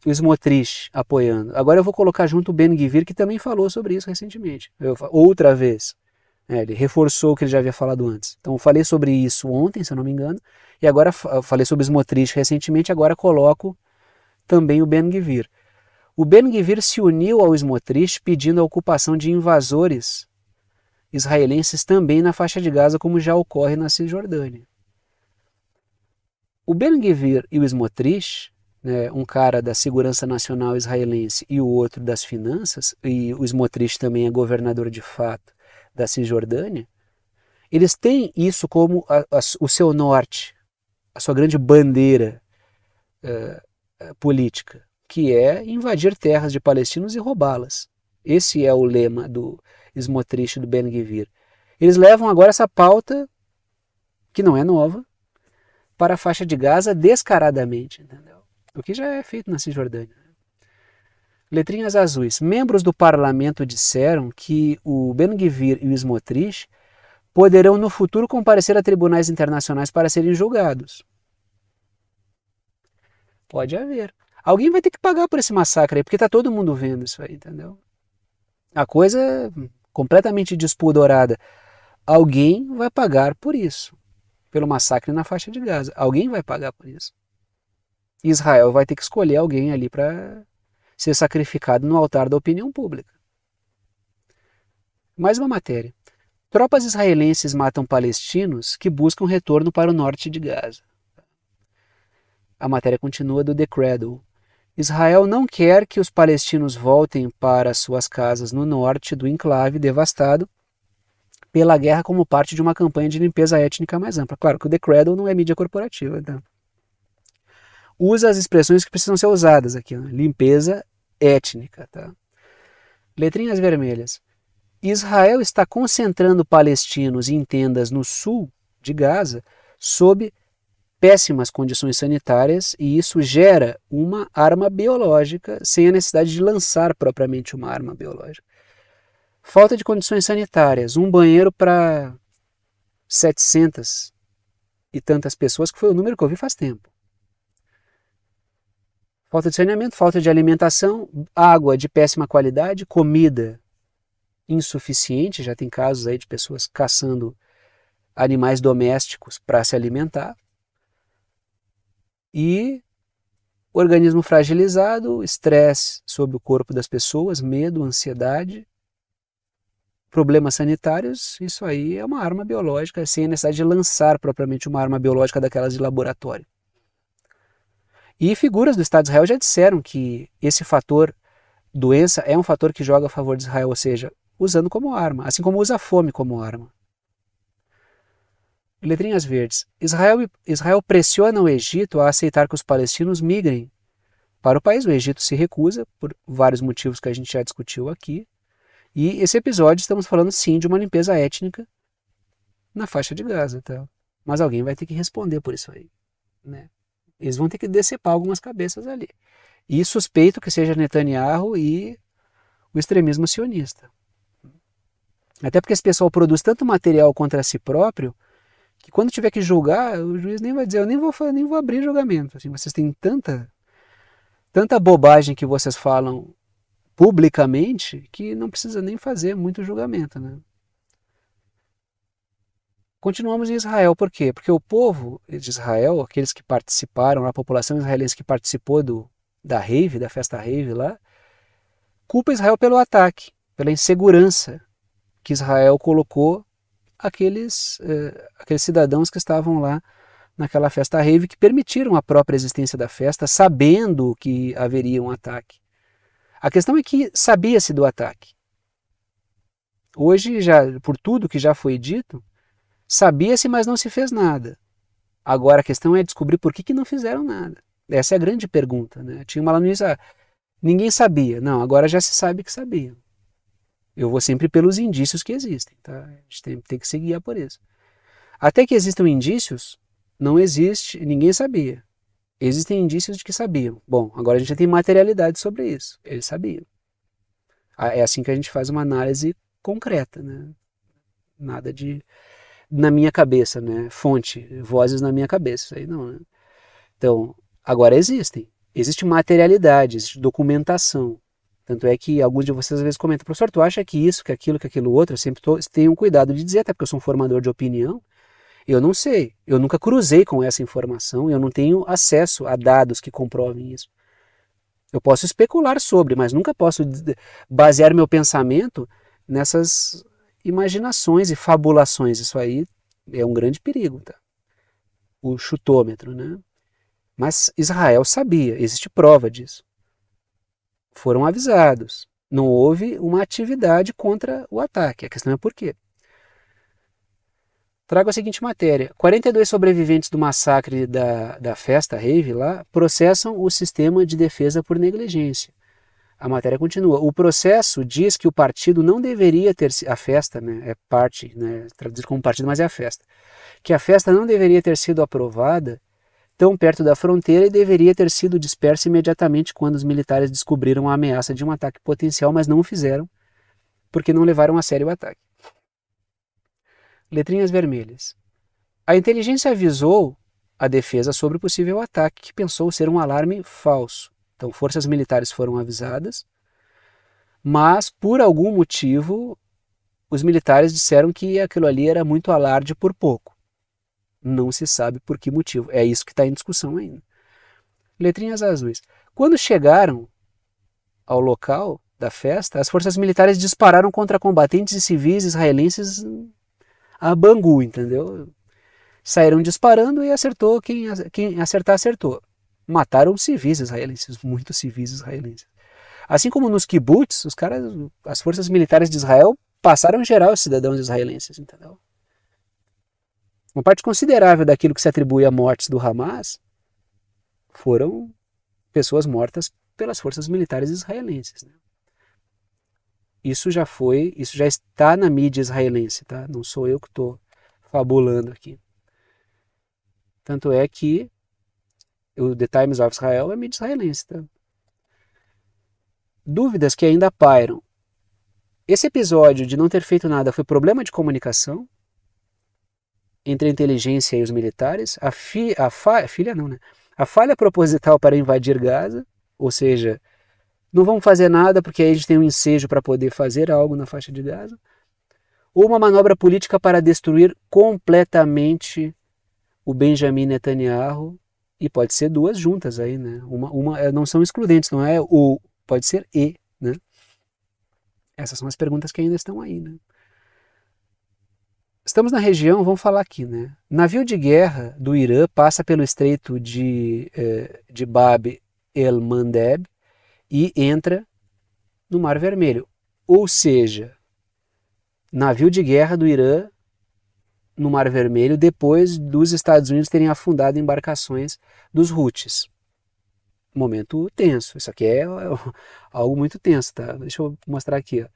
Speaker 1: o Smotrich apoiando. Agora eu vou colocar junto o Ben Gvir, que também falou sobre isso recentemente. Eu, outra vez. É, ele reforçou o que ele já havia falado antes. Então eu falei sobre isso ontem, se eu não me engano, e agora falei sobre Smotrich recentemente, agora coloco também o Ben Gvir o Ben Gvir se uniu ao Smotrich pedindo a ocupação de invasores israelenses também na faixa de Gaza, como já ocorre na Cisjordânia. O Ben Gvir e o Smotrich, né, um cara da Segurança Nacional israelense e o outro das Finanças, e o Smotrich também é governador de fato da Cisjordânia, eles têm isso como a, a, o seu norte, a sua grande bandeira uh, política que é invadir terras de palestinos e roubá-las. Esse é o lema do esmotriste do Ben Gvir. Eles levam agora essa pauta, que não é nova, para a faixa de Gaza descaradamente, entendeu? o que já é feito na Cisjordânia. Né? Letrinhas azuis. Membros do parlamento disseram que o Ben Gvir e o Smotrich poderão no futuro comparecer a tribunais internacionais para serem julgados. Pode haver. Alguém vai ter que pagar por esse massacre aí, porque tá todo mundo vendo isso aí, entendeu? A coisa completamente despudorada. Alguém vai pagar por isso, pelo massacre na faixa de Gaza. Alguém vai pagar por isso. Israel vai ter que escolher alguém ali para ser sacrificado no altar da opinião pública. Mais uma matéria. Tropas israelenses matam palestinos que buscam retorno para o norte de Gaza. A matéria continua do The Cradle. Israel não quer que os palestinos voltem para suas casas no norte do enclave devastado pela guerra como parte de uma campanha de limpeza étnica mais ampla. Claro que o The Cradle não é mídia corporativa. Então. Usa as expressões que precisam ser usadas aqui. Né? Limpeza étnica. Tá? Letrinhas vermelhas. Israel está concentrando palestinos em tendas no sul de Gaza sob péssimas condições sanitárias e isso gera uma arma biológica sem a necessidade de lançar propriamente uma arma biológica. Falta de condições sanitárias, um banheiro para 700 e tantas pessoas, que foi o número que eu vi faz tempo. Falta de saneamento, falta de alimentação, água de péssima qualidade, comida insuficiente, já tem casos aí de pessoas caçando animais domésticos para se alimentar e organismo fragilizado, estresse sobre o corpo das pessoas, medo, ansiedade, problemas sanitários, isso aí é uma arma biológica, sem a necessidade de lançar propriamente uma arma biológica daquelas de laboratório. E figuras do Estado de Israel já disseram que esse fator doença é um fator que joga a favor de Israel, ou seja, usando como arma, assim como usa a fome como arma. Letrinhas verdes. Israel, Israel pressiona o Egito a aceitar que os palestinos migrem para o país. O Egito se recusa, por vários motivos que a gente já discutiu aqui. E esse episódio estamos falando sim de uma limpeza étnica na faixa de Gaza. Tá? Mas alguém vai ter que responder por isso aí. Né? Eles vão ter que decepar algumas cabeças ali. E suspeito que seja Netanyahu e o extremismo sionista. Até porque esse pessoal produz tanto material contra si próprio que quando tiver que julgar, o juiz nem vai dizer, eu nem vou, nem vou abrir julgamento. Assim, vocês têm tanta, tanta bobagem que vocês falam publicamente que não precisa nem fazer muito julgamento, né? Continuamos em Israel, por quê? Porque o povo de Israel, aqueles que participaram, a população israelense que participou do, da rave, da festa rave lá, culpa Israel pelo ataque, pela insegurança que Israel colocou aqueles, eh, aqueles cidadãos que estavam lá naquela festa rave que permitiram a própria existência da festa, sabendo que haveria um ataque. A questão é que sabia-se do ataque. Hoje, já por tudo que já foi dito, sabia-se, mas não se fez nada. Agora a questão é descobrir por que, que não fizeram nada. Essa é a grande pergunta. Né? Tinha uma lá no ah, ninguém sabia. Não, agora já se sabe que sabiam. Eu vou sempre pelos indícios que existem, tá? A gente tem, tem que se guiar por isso. Até que existam indícios, não existe, ninguém sabia. Existem indícios de que sabiam. Bom, agora a gente já tem materialidade sobre isso. Eles sabiam. É assim que a gente faz uma análise concreta, né? Nada de na minha cabeça, né? Fonte, vozes na minha cabeça, isso aí não, né? Então, agora existem. Existe materialidade, existe documentação. Tanto é que alguns de vocês às vezes comentam, professor, tu acha que isso, que aquilo, que aquilo outro? Eu sempre tô, tenho cuidado de dizer, até porque eu sou um formador de opinião. Eu não sei, eu nunca cruzei com essa informação, eu não tenho acesso a dados que comprovem isso. Eu posso especular sobre, mas nunca posso basear meu pensamento nessas imaginações e fabulações. Isso aí é um grande perigo, tá? O chutômetro, né? Mas Israel sabia, existe prova disso foram avisados. Não houve uma atividade contra o ataque. A questão é por quê? Trago a seguinte matéria. 42 sobreviventes do massacre da, da festa rave lá processam o sistema de defesa por negligência. A matéria continua. O processo diz que o partido não deveria ter a festa, né, é parte, né, traduzido como partido, mas é a festa, que a festa não deveria ter sido aprovada tão perto da fronteira e deveria ter sido dispersa imediatamente quando os militares descobriram a ameaça de um ataque potencial, mas não o fizeram, porque não levaram a sério o ataque. Letrinhas vermelhas. A inteligência avisou a defesa sobre o possível ataque, que pensou ser um alarme falso. Então, forças militares foram avisadas, mas por algum motivo os militares disseram que aquilo ali era muito alarde por pouco. Não se sabe por que motivo. É isso que está em discussão ainda. Letrinhas azuis. Quando chegaram ao local da festa, as forças militares dispararam contra combatentes e civis israelenses a Bangu, entendeu? Saíram disparando e acertou quem, quem acertar, acertou. Mataram civis israelenses, muitos civis israelenses. Assim como nos kibbutz, os caras, as forças militares de Israel passaram em geral os cidadãos israelenses, entendeu? Uma parte considerável daquilo que se atribui a mortes do Hamas foram pessoas mortas pelas forças militares israelenses. Né? Isso já foi, isso já está na mídia israelense, tá? Não sou eu que estou fabulando aqui. Tanto é que o The Times of Israel é mídia israelense, tá? Dúvidas que ainda pairam. Esse episódio de não ter feito nada foi problema de comunicação entre a inteligência e os militares, a, fi, a, fa, a filha não, né? A falha proposital para invadir Gaza, ou seja, não vamos fazer nada porque aí a gente tem um ensejo para poder fazer algo na faixa de Gaza, ou uma manobra política para destruir completamente o Benjamin Netanyahu, e pode ser duas juntas aí, né? Uma, uma eh, não são excludentes, não é ou, pode ser e, né? Essas são as perguntas que ainda estão aí, né? Estamos na região, vamos falar aqui, né? Navio de guerra do Irã passa pelo estreito de, eh, de Bab el-Mandeb e entra no Mar Vermelho. Ou seja, navio de guerra do Irã no Mar Vermelho depois dos Estados Unidos terem afundado embarcações dos Houthis. Momento tenso. Isso aqui é algo muito tenso, tá? Deixa eu mostrar aqui. Ó.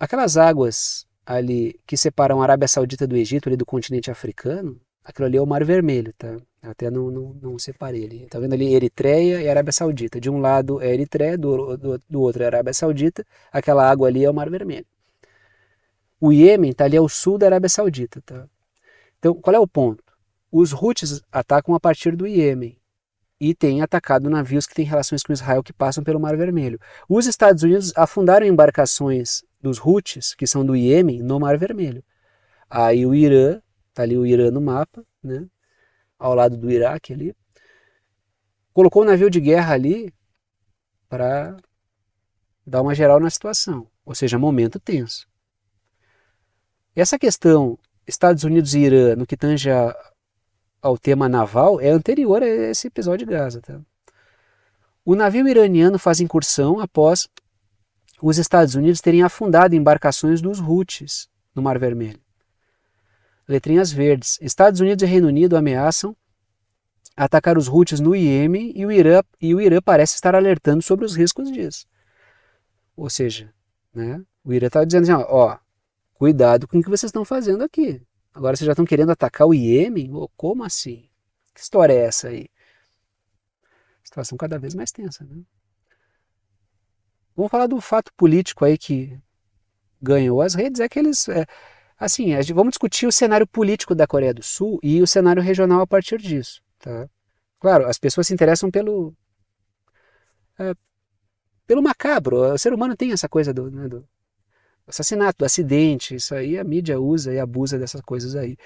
Speaker 1: Aquelas águas ali que separam a Arábia Saudita do Egito, ali do continente africano, aquilo ali é o Mar Vermelho, tá? Até não, não, não separei ali. Tá vendo ali Eritreia e Arábia Saudita. De um lado é Eritreia, do, do, do outro é Arábia Saudita. Aquela água ali é o Mar Vermelho. O Iêmen está ali ao sul da Arábia Saudita, tá? Então, qual é o ponto? Os Houthis atacam a partir do Iêmen e têm atacado navios que têm relações com Israel que passam pelo Mar Vermelho. Os Estados Unidos afundaram embarcações dos Houthis, que são do Iêmen, no Mar Vermelho. Aí o Irã, tá ali o Irã no mapa, né? Ao lado do Iraque ali. Colocou um navio de guerra ali para dar uma geral na situação, ou seja, momento tenso. Essa questão Estados Unidos e Irã no que tange ao tema naval é anterior a esse episódio de Gaza, tá? O navio iraniano faz incursão após os Estados Unidos terem afundado embarcações dos Houthis no Mar Vermelho. Letrinhas verdes. Estados Unidos e Reino Unido ameaçam atacar os Houthis no Iêmen e o Irã, e o Irã parece estar alertando sobre os riscos disso. Ou seja, né, o Irã está dizendo assim, ó, cuidado com o que vocês estão fazendo aqui. Agora vocês já estão querendo atacar o Iêmen? Oh, como assim? Que história é essa aí? Situação cada vez mais tensa, né? Vamos falar do fato político aí que ganhou as redes, é que eles. É, assim, vamos discutir o cenário político da Coreia do Sul e o cenário regional a partir disso. Tá? Claro, as pessoas se interessam pelo. É, pelo macabro. O ser humano tem essa coisa do, né, do assassinato, do acidente. Isso aí a mídia usa e abusa dessas coisas aí.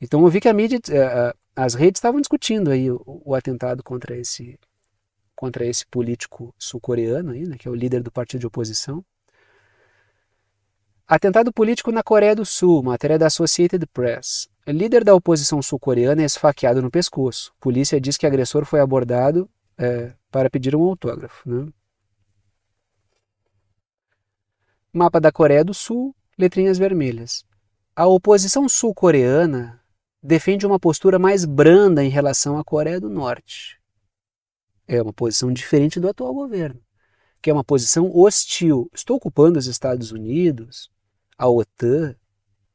Speaker 1: Então eu vi que a mídia, é, é, as redes estavam discutindo aí o, o atentado contra esse contra esse político sul-coreano, aí, né, que é o líder do partido de oposição. Atentado político na Coreia do Sul, matéria da Associated Press. líder da oposição sul-coreana é esfaqueado no pescoço. Polícia diz que agressor foi abordado é, para pedir um autógrafo. Né? Mapa da Coreia do Sul, letrinhas vermelhas. A oposição sul-coreana defende uma postura mais branda em relação à Coreia do Norte. É uma posição diferente do atual governo, que é uma posição hostil. Estou ocupando os Estados Unidos, a OTAN,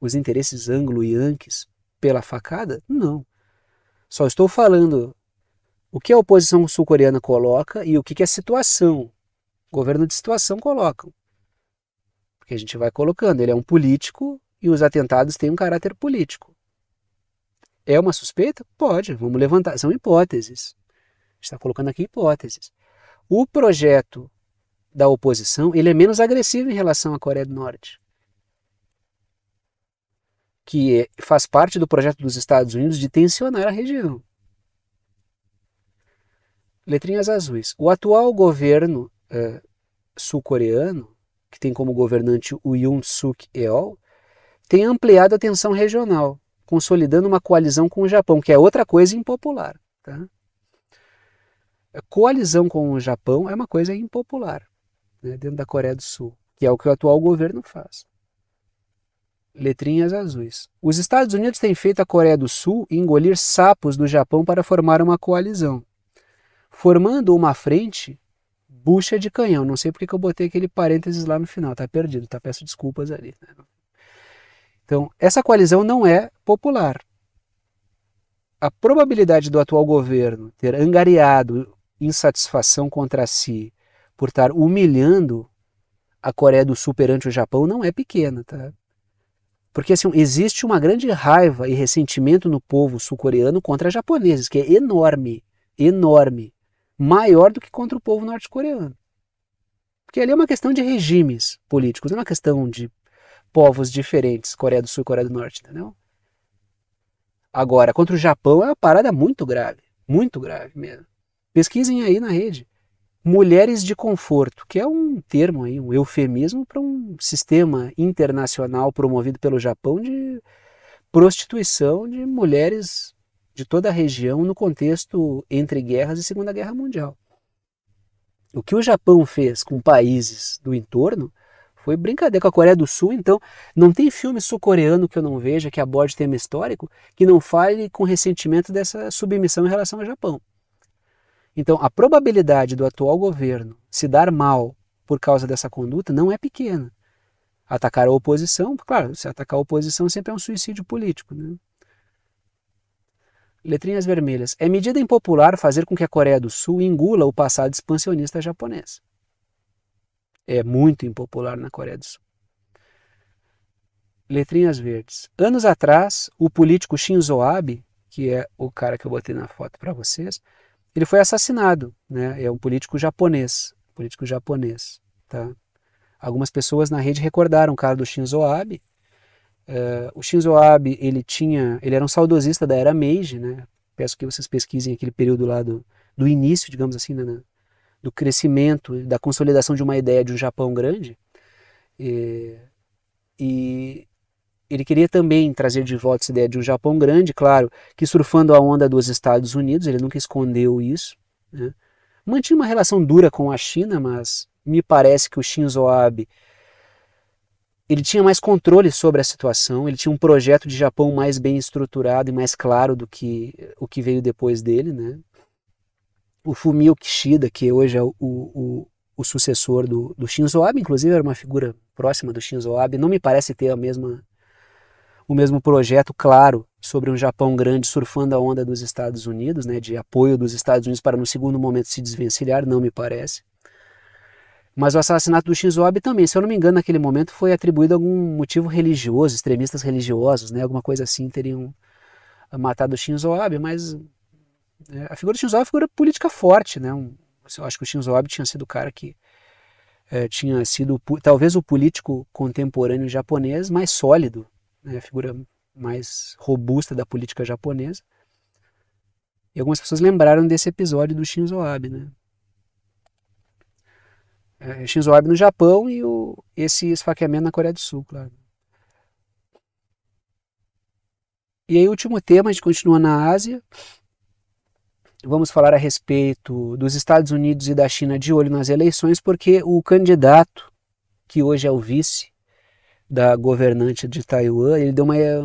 Speaker 1: os interesses anglo yankees pela facada? Não. Só estou falando o que a oposição sul-coreana coloca e o que, que a situação, governo de situação, colocam. Porque a gente vai colocando, ele é um político e os atentados têm um caráter político. É uma suspeita? Pode, vamos levantar, são hipóteses está colocando aqui hipóteses. O projeto da oposição ele é menos agressivo em relação à Coreia do Norte, que é, faz parte do projeto dos Estados Unidos de tensionar a região. Letrinhas azuis. O atual governo uh, sul-coreano, que tem como governante o Yoon Suk Yeol, tem ampliado a tensão regional, consolidando uma coalizão com o Japão, que é outra coisa impopular. Tá? coalizão com o Japão é uma coisa impopular né, dentro da Coreia do Sul, que é o que o atual governo faz. Letrinhas azuis. Os Estados Unidos têm feito a Coreia do Sul engolir sapos do Japão para formar uma coalizão. Formando uma frente, bucha de canhão. Não sei porque que eu botei aquele parênteses lá no final, tá perdido, tá? Peço desculpas ali. Né? Então, essa coalizão não é popular. A probabilidade do atual governo ter angariado insatisfação contra si por estar humilhando a Coreia do Sul perante o Japão não é pequena, tá? Porque assim, existe uma grande raiva e ressentimento no povo sul-coreano contra japoneses, que é enorme, enorme, maior do que contra o povo norte-coreano. Porque ali é uma questão de regimes políticos, não é uma questão de povos diferentes, Coreia do Sul e Coreia do Norte, entendeu? Agora, contra o Japão é uma parada muito grave, muito grave mesmo. Pesquisem aí na rede. Mulheres de conforto, que é um termo aí, um eufemismo para um sistema internacional promovido pelo Japão de prostituição de mulheres de toda a região no contexto entre guerras e Segunda Guerra Mundial. O que o Japão fez com países do entorno foi brincadeira com a Coreia do Sul, então não tem filme sul-coreano que eu não veja que aborde tema histórico que não fale com ressentimento dessa submissão em relação ao Japão. Então, a probabilidade do atual governo se dar mal por causa dessa conduta não é pequena. Atacar a oposição, claro, se atacar a oposição sempre é um suicídio político. Né? Letrinhas vermelhas. É medida impopular fazer com que a Coreia do Sul engula o passado expansionista japonês. É muito impopular na Coreia do Sul. Letrinhas verdes. Anos atrás, o político Shinzo Abe, que é o cara que eu botei na foto para vocês, ele foi assassinado, né? É um político japonês, político japonês, tá? Algumas pessoas na rede recordaram o caso do Shinzo Abe. Uh, o Shinzo Abe, ele tinha, ele era um saudosista da era Meiji, né? Peço que vocês pesquisem aquele período lá do, do início, digamos assim, né? do crescimento, da consolidação de uma ideia de um Japão grande. Eh, e, e ele queria também trazer de volta essa ideia de um Japão grande, claro, que surfando a onda dos Estados Unidos, ele nunca escondeu isso. Né? Mantinha uma relação dura com a China, mas me parece que o Shinzo Abe ele tinha mais controle sobre a situação, ele tinha um projeto de Japão mais bem estruturado e mais claro do que o que veio depois dele. Né? O Fumio Kishida, que hoje é o, o, o sucessor do, do Shinzo Abe, inclusive era uma figura próxima do Shinzo Abe, não me parece ter a mesma o mesmo projeto, claro, sobre um Japão grande surfando a onda dos Estados Unidos, né, de apoio dos Estados Unidos para no segundo momento se desvencilhar, não me parece. Mas o assassinato do Shinzo Abe também, se eu não me engano, naquele momento foi atribuído a algum motivo religioso, extremistas religiosos, né, alguma coisa assim teriam ah, matado o Shinzo Abe, mas né, a figura do Shinzo Abe é uma figura política forte, né, um, eu acho que o Shinzo Abe tinha sido o cara que é, tinha sido talvez o político contemporâneo japonês mais sólido né, a figura mais robusta da política japonesa. E algumas pessoas lembraram desse episódio do Shinzo Abe, né? É, Shinzo Abe no Japão e o, esse esfaqueamento na Coreia do Sul, claro. E aí, último tema, a gente continua na Ásia. Vamos falar a respeito dos Estados Unidos e da China de olho nas eleições, porque o candidato, que hoje é o vice da governante de Taiwan, ele deu uma, eh,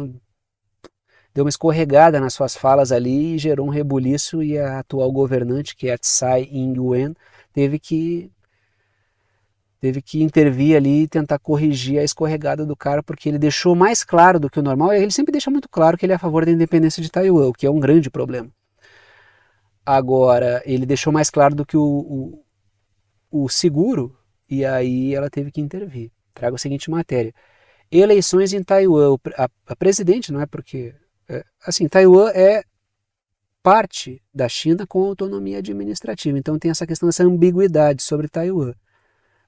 Speaker 1: deu uma escorregada nas suas falas ali e gerou um rebuliço e a atual governante, que é a Tsai Ing-wen, teve que teve que intervir ali e tentar corrigir a escorregada do cara, porque ele deixou mais claro do que o normal, e ele sempre deixa muito claro que ele é a favor da independência de Taiwan, o que é um grande problema. Agora, ele deixou mais claro do que o, o, o seguro, e aí ela teve que intervir. trago a seguinte matéria eleições em Taiwan. A, a presidente, não é porque. É, assim, Taiwan é parte da China com autonomia administrativa. Então tem essa questão, essa ambiguidade sobre Taiwan.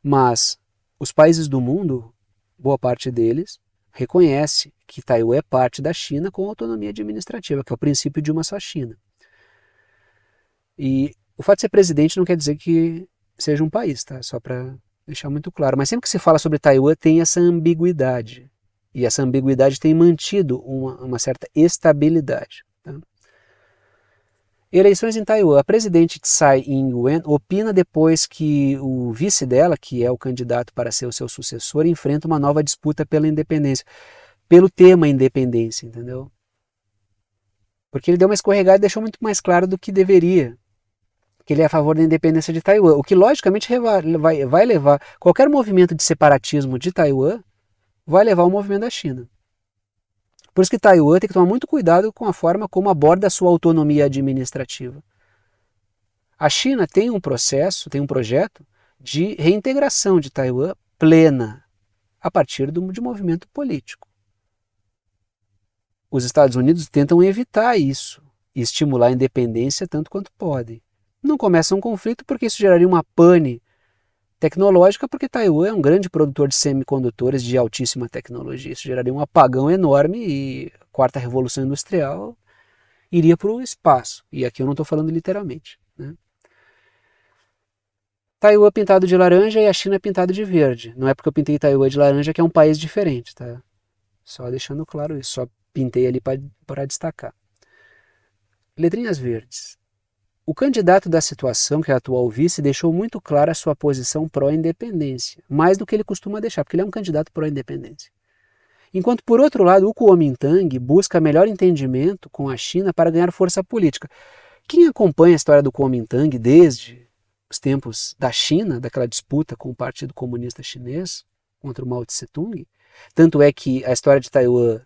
Speaker 1: Mas os países do mundo, boa parte deles, reconhece que Taiwan é parte da China com autonomia administrativa, que é o princípio de uma só China. E o fato de ser presidente não quer dizer que seja um país, tá? Só para deixar muito claro. Mas sempre que se fala sobre Taiwan, tem essa ambiguidade. E essa ambiguidade tem mantido uma, uma certa estabilidade. Tá? Eleições em Taiwan. A presidente Tsai Ing-wen opina depois que o vice dela, que é o candidato para ser o seu sucessor, enfrenta uma nova disputa pela independência, pelo tema independência, entendeu? Porque ele deu uma escorregada e deixou muito mais claro do que deveria que ele é a favor da independência de Taiwan, o que logicamente vai, levar qualquer movimento de separatismo de Taiwan vai levar ao movimento da China. Por isso que Taiwan tem que tomar muito cuidado com a forma como aborda a sua autonomia administrativa. A China tem um processo, tem um projeto de reintegração de Taiwan plena a partir do, de movimento político. Os Estados Unidos tentam evitar isso e estimular a independência tanto quanto podem não começa um conflito porque isso geraria uma pane tecnológica, porque Taiwan é um grande produtor de semicondutores de altíssima tecnologia. Isso geraria um apagão enorme e a quarta revolução industrial iria para o espaço. E aqui eu não estou falando literalmente. Né? Taiwan é pintado de laranja e a China é pintado de verde. Não é porque eu pintei Taiwan de laranja que é um país diferente, tá? Só deixando claro isso, só pintei ali para destacar. Letrinhas verdes. O candidato da situação, que é atual vice, deixou muito clara a sua posição pró-independência, mais do que ele costuma deixar, porque ele é um candidato pró-independência. Enquanto, por outro lado, o Kuomintang busca melhor entendimento com a China para ganhar força política. Quem acompanha a história do Kuomintang desde os tempos da China, daquela disputa com o Partido Comunista Chinês contra o Mao Tse-tung, tanto é que a história de Taiwan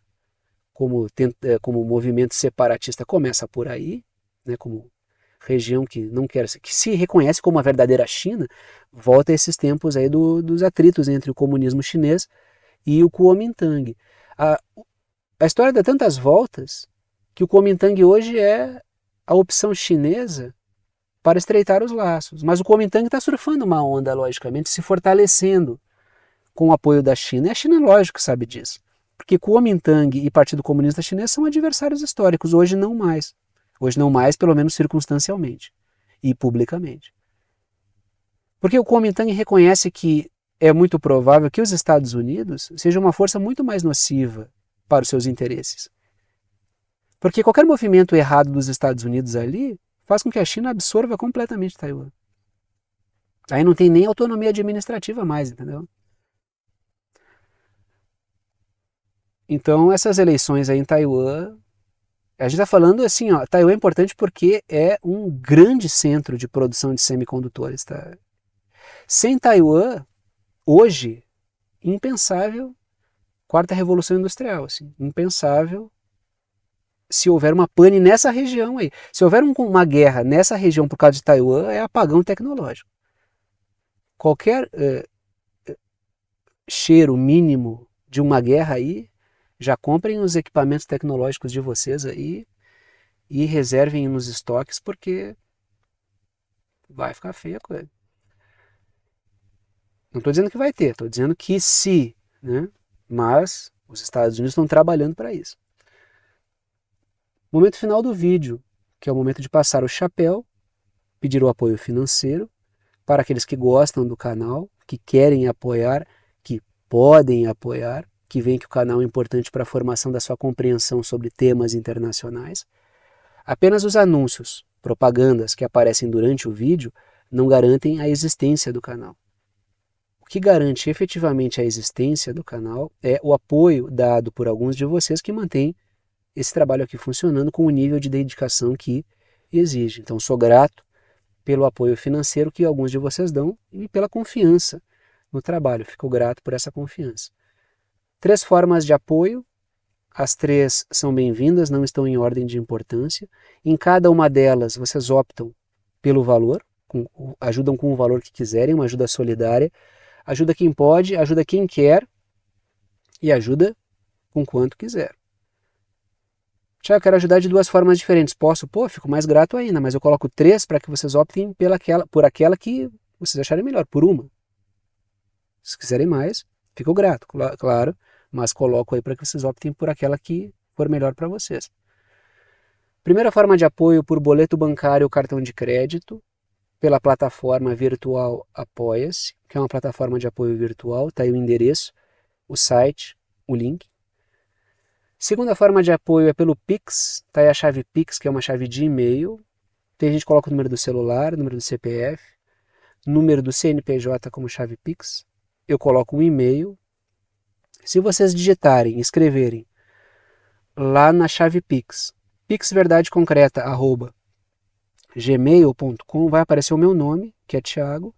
Speaker 1: como, eh, como movimento separatista começa por aí, né, como região que não quer que se reconhece como a verdadeira China, volta a esses tempos aí do, dos atritos entre o comunismo chinês e o Kuomintang. A, a história dá tantas voltas que o Kuomintang hoje é a opção chinesa para estreitar os laços. Mas o Kuomintang está surfando uma onda, logicamente, se fortalecendo com o apoio da China. E a China, lógico, sabe disso. Porque Kuomintang e Partido Comunista Chinês são adversários históricos, hoje não mais. Hoje não mais, pelo menos circunstancialmente e publicamente. Porque o Kuomintang reconhece que é muito provável que os Estados Unidos sejam uma força muito mais nociva para os seus interesses. Porque qualquer movimento errado dos Estados Unidos ali faz com que a China absorva completamente Taiwan. Aí não tem nem autonomia administrativa mais, entendeu? Então, essas eleições aí em Taiwan a gente está falando assim, ó, Taiwan é importante porque é um grande centro de produção de semicondutores. Tá? Sem Taiwan, hoje, impensável, quarta revolução industrial, assim, impensável se houver uma pane nessa região aí. Se houver um, uma guerra nessa região por causa de Taiwan, é apagão tecnológico. Qualquer eh, eh, cheiro mínimo de uma guerra aí já comprem os equipamentos tecnológicos de vocês aí e reservem nos estoques porque vai ficar feia a coisa. Não estou dizendo que vai ter, estou dizendo que se, né? Mas os Estados Unidos estão trabalhando para isso. Momento final do vídeo, que é o momento de passar o chapéu, pedir o apoio financeiro para aqueles que gostam do canal, que querem apoiar, que podem apoiar que vem que o canal é importante para a formação da sua compreensão sobre temas internacionais. Apenas os anúncios, propagandas que aparecem durante o vídeo não garantem a existência do canal. O que garante efetivamente a existência do canal é o apoio dado por alguns de vocês que mantêm esse trabalho aqui funcionando com o nível de dedicação que exige. Então, sou grato pelo apoio financeiro que alguns de vocês dão e pela confiança no trabalho. Fico grato por essa confiança. Três formas de apoio, as três são bem-vindas, não estão em ordem de importância. Em cada uma delas, vocês optam pelo valor, com, ajudam com o valor que quiserem, uma ajuda solidária. Ajuda quem pode, ajuda quem quer e ajuda com quanto quiser. Tchau, eu quero ajudar de duas formas diferentes. Posso? Pô, fico mais grato ainda, mas eu coloco três para que vocês optem pela aquela, por aquela que vocês acharem melhor, por uma. Se quiserem mais, fico grato, cl claro mas coloco aí para que vocês optem por aquela que for melhor para vocês. Primeira forma de apoio por boleto bancário ou cartão de crédito, pela plataforma virtual Apoia-se, que é uma plataforma de apoio virtual, está aí o endereço, o site, o link. Segunda forma de apoio é pelo Pix, está aí a chave Pix, que é uma chave de e-mail. Tem gente que coloca o número do celular, número do CPF, número do CNPJ como chave Pix. Eu coloco o um e-mail, se vocês digitarem, escreverem lá na chave Pix, pixverdadeconcreta@gmail.com, vai aparecer o meu nome, que é Thiago,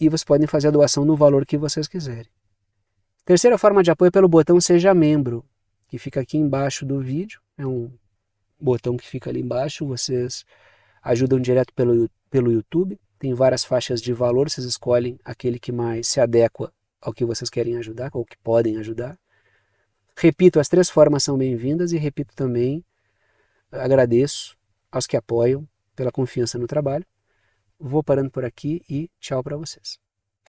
Speaker 1: e vocês podem fazer a doação no valor que vocês quiserem. Terceira forma de apoio é pelo botão Seja Membro, que fica aqui embaixo do vídeo. É um botão que fica ali embaixo. Vocês ajudam direto pelo, pelo YouTube. Tem várias faixas de valor, vocês escolhem aquele que mais se adequa ao que vocês querem ajudar ou que podem ajudar. Repito, as três formas são bem-vindas e repito também, agradeço aos que apoiam pela confiança no trabalho. Vou parando por aqui e tchau para vocês.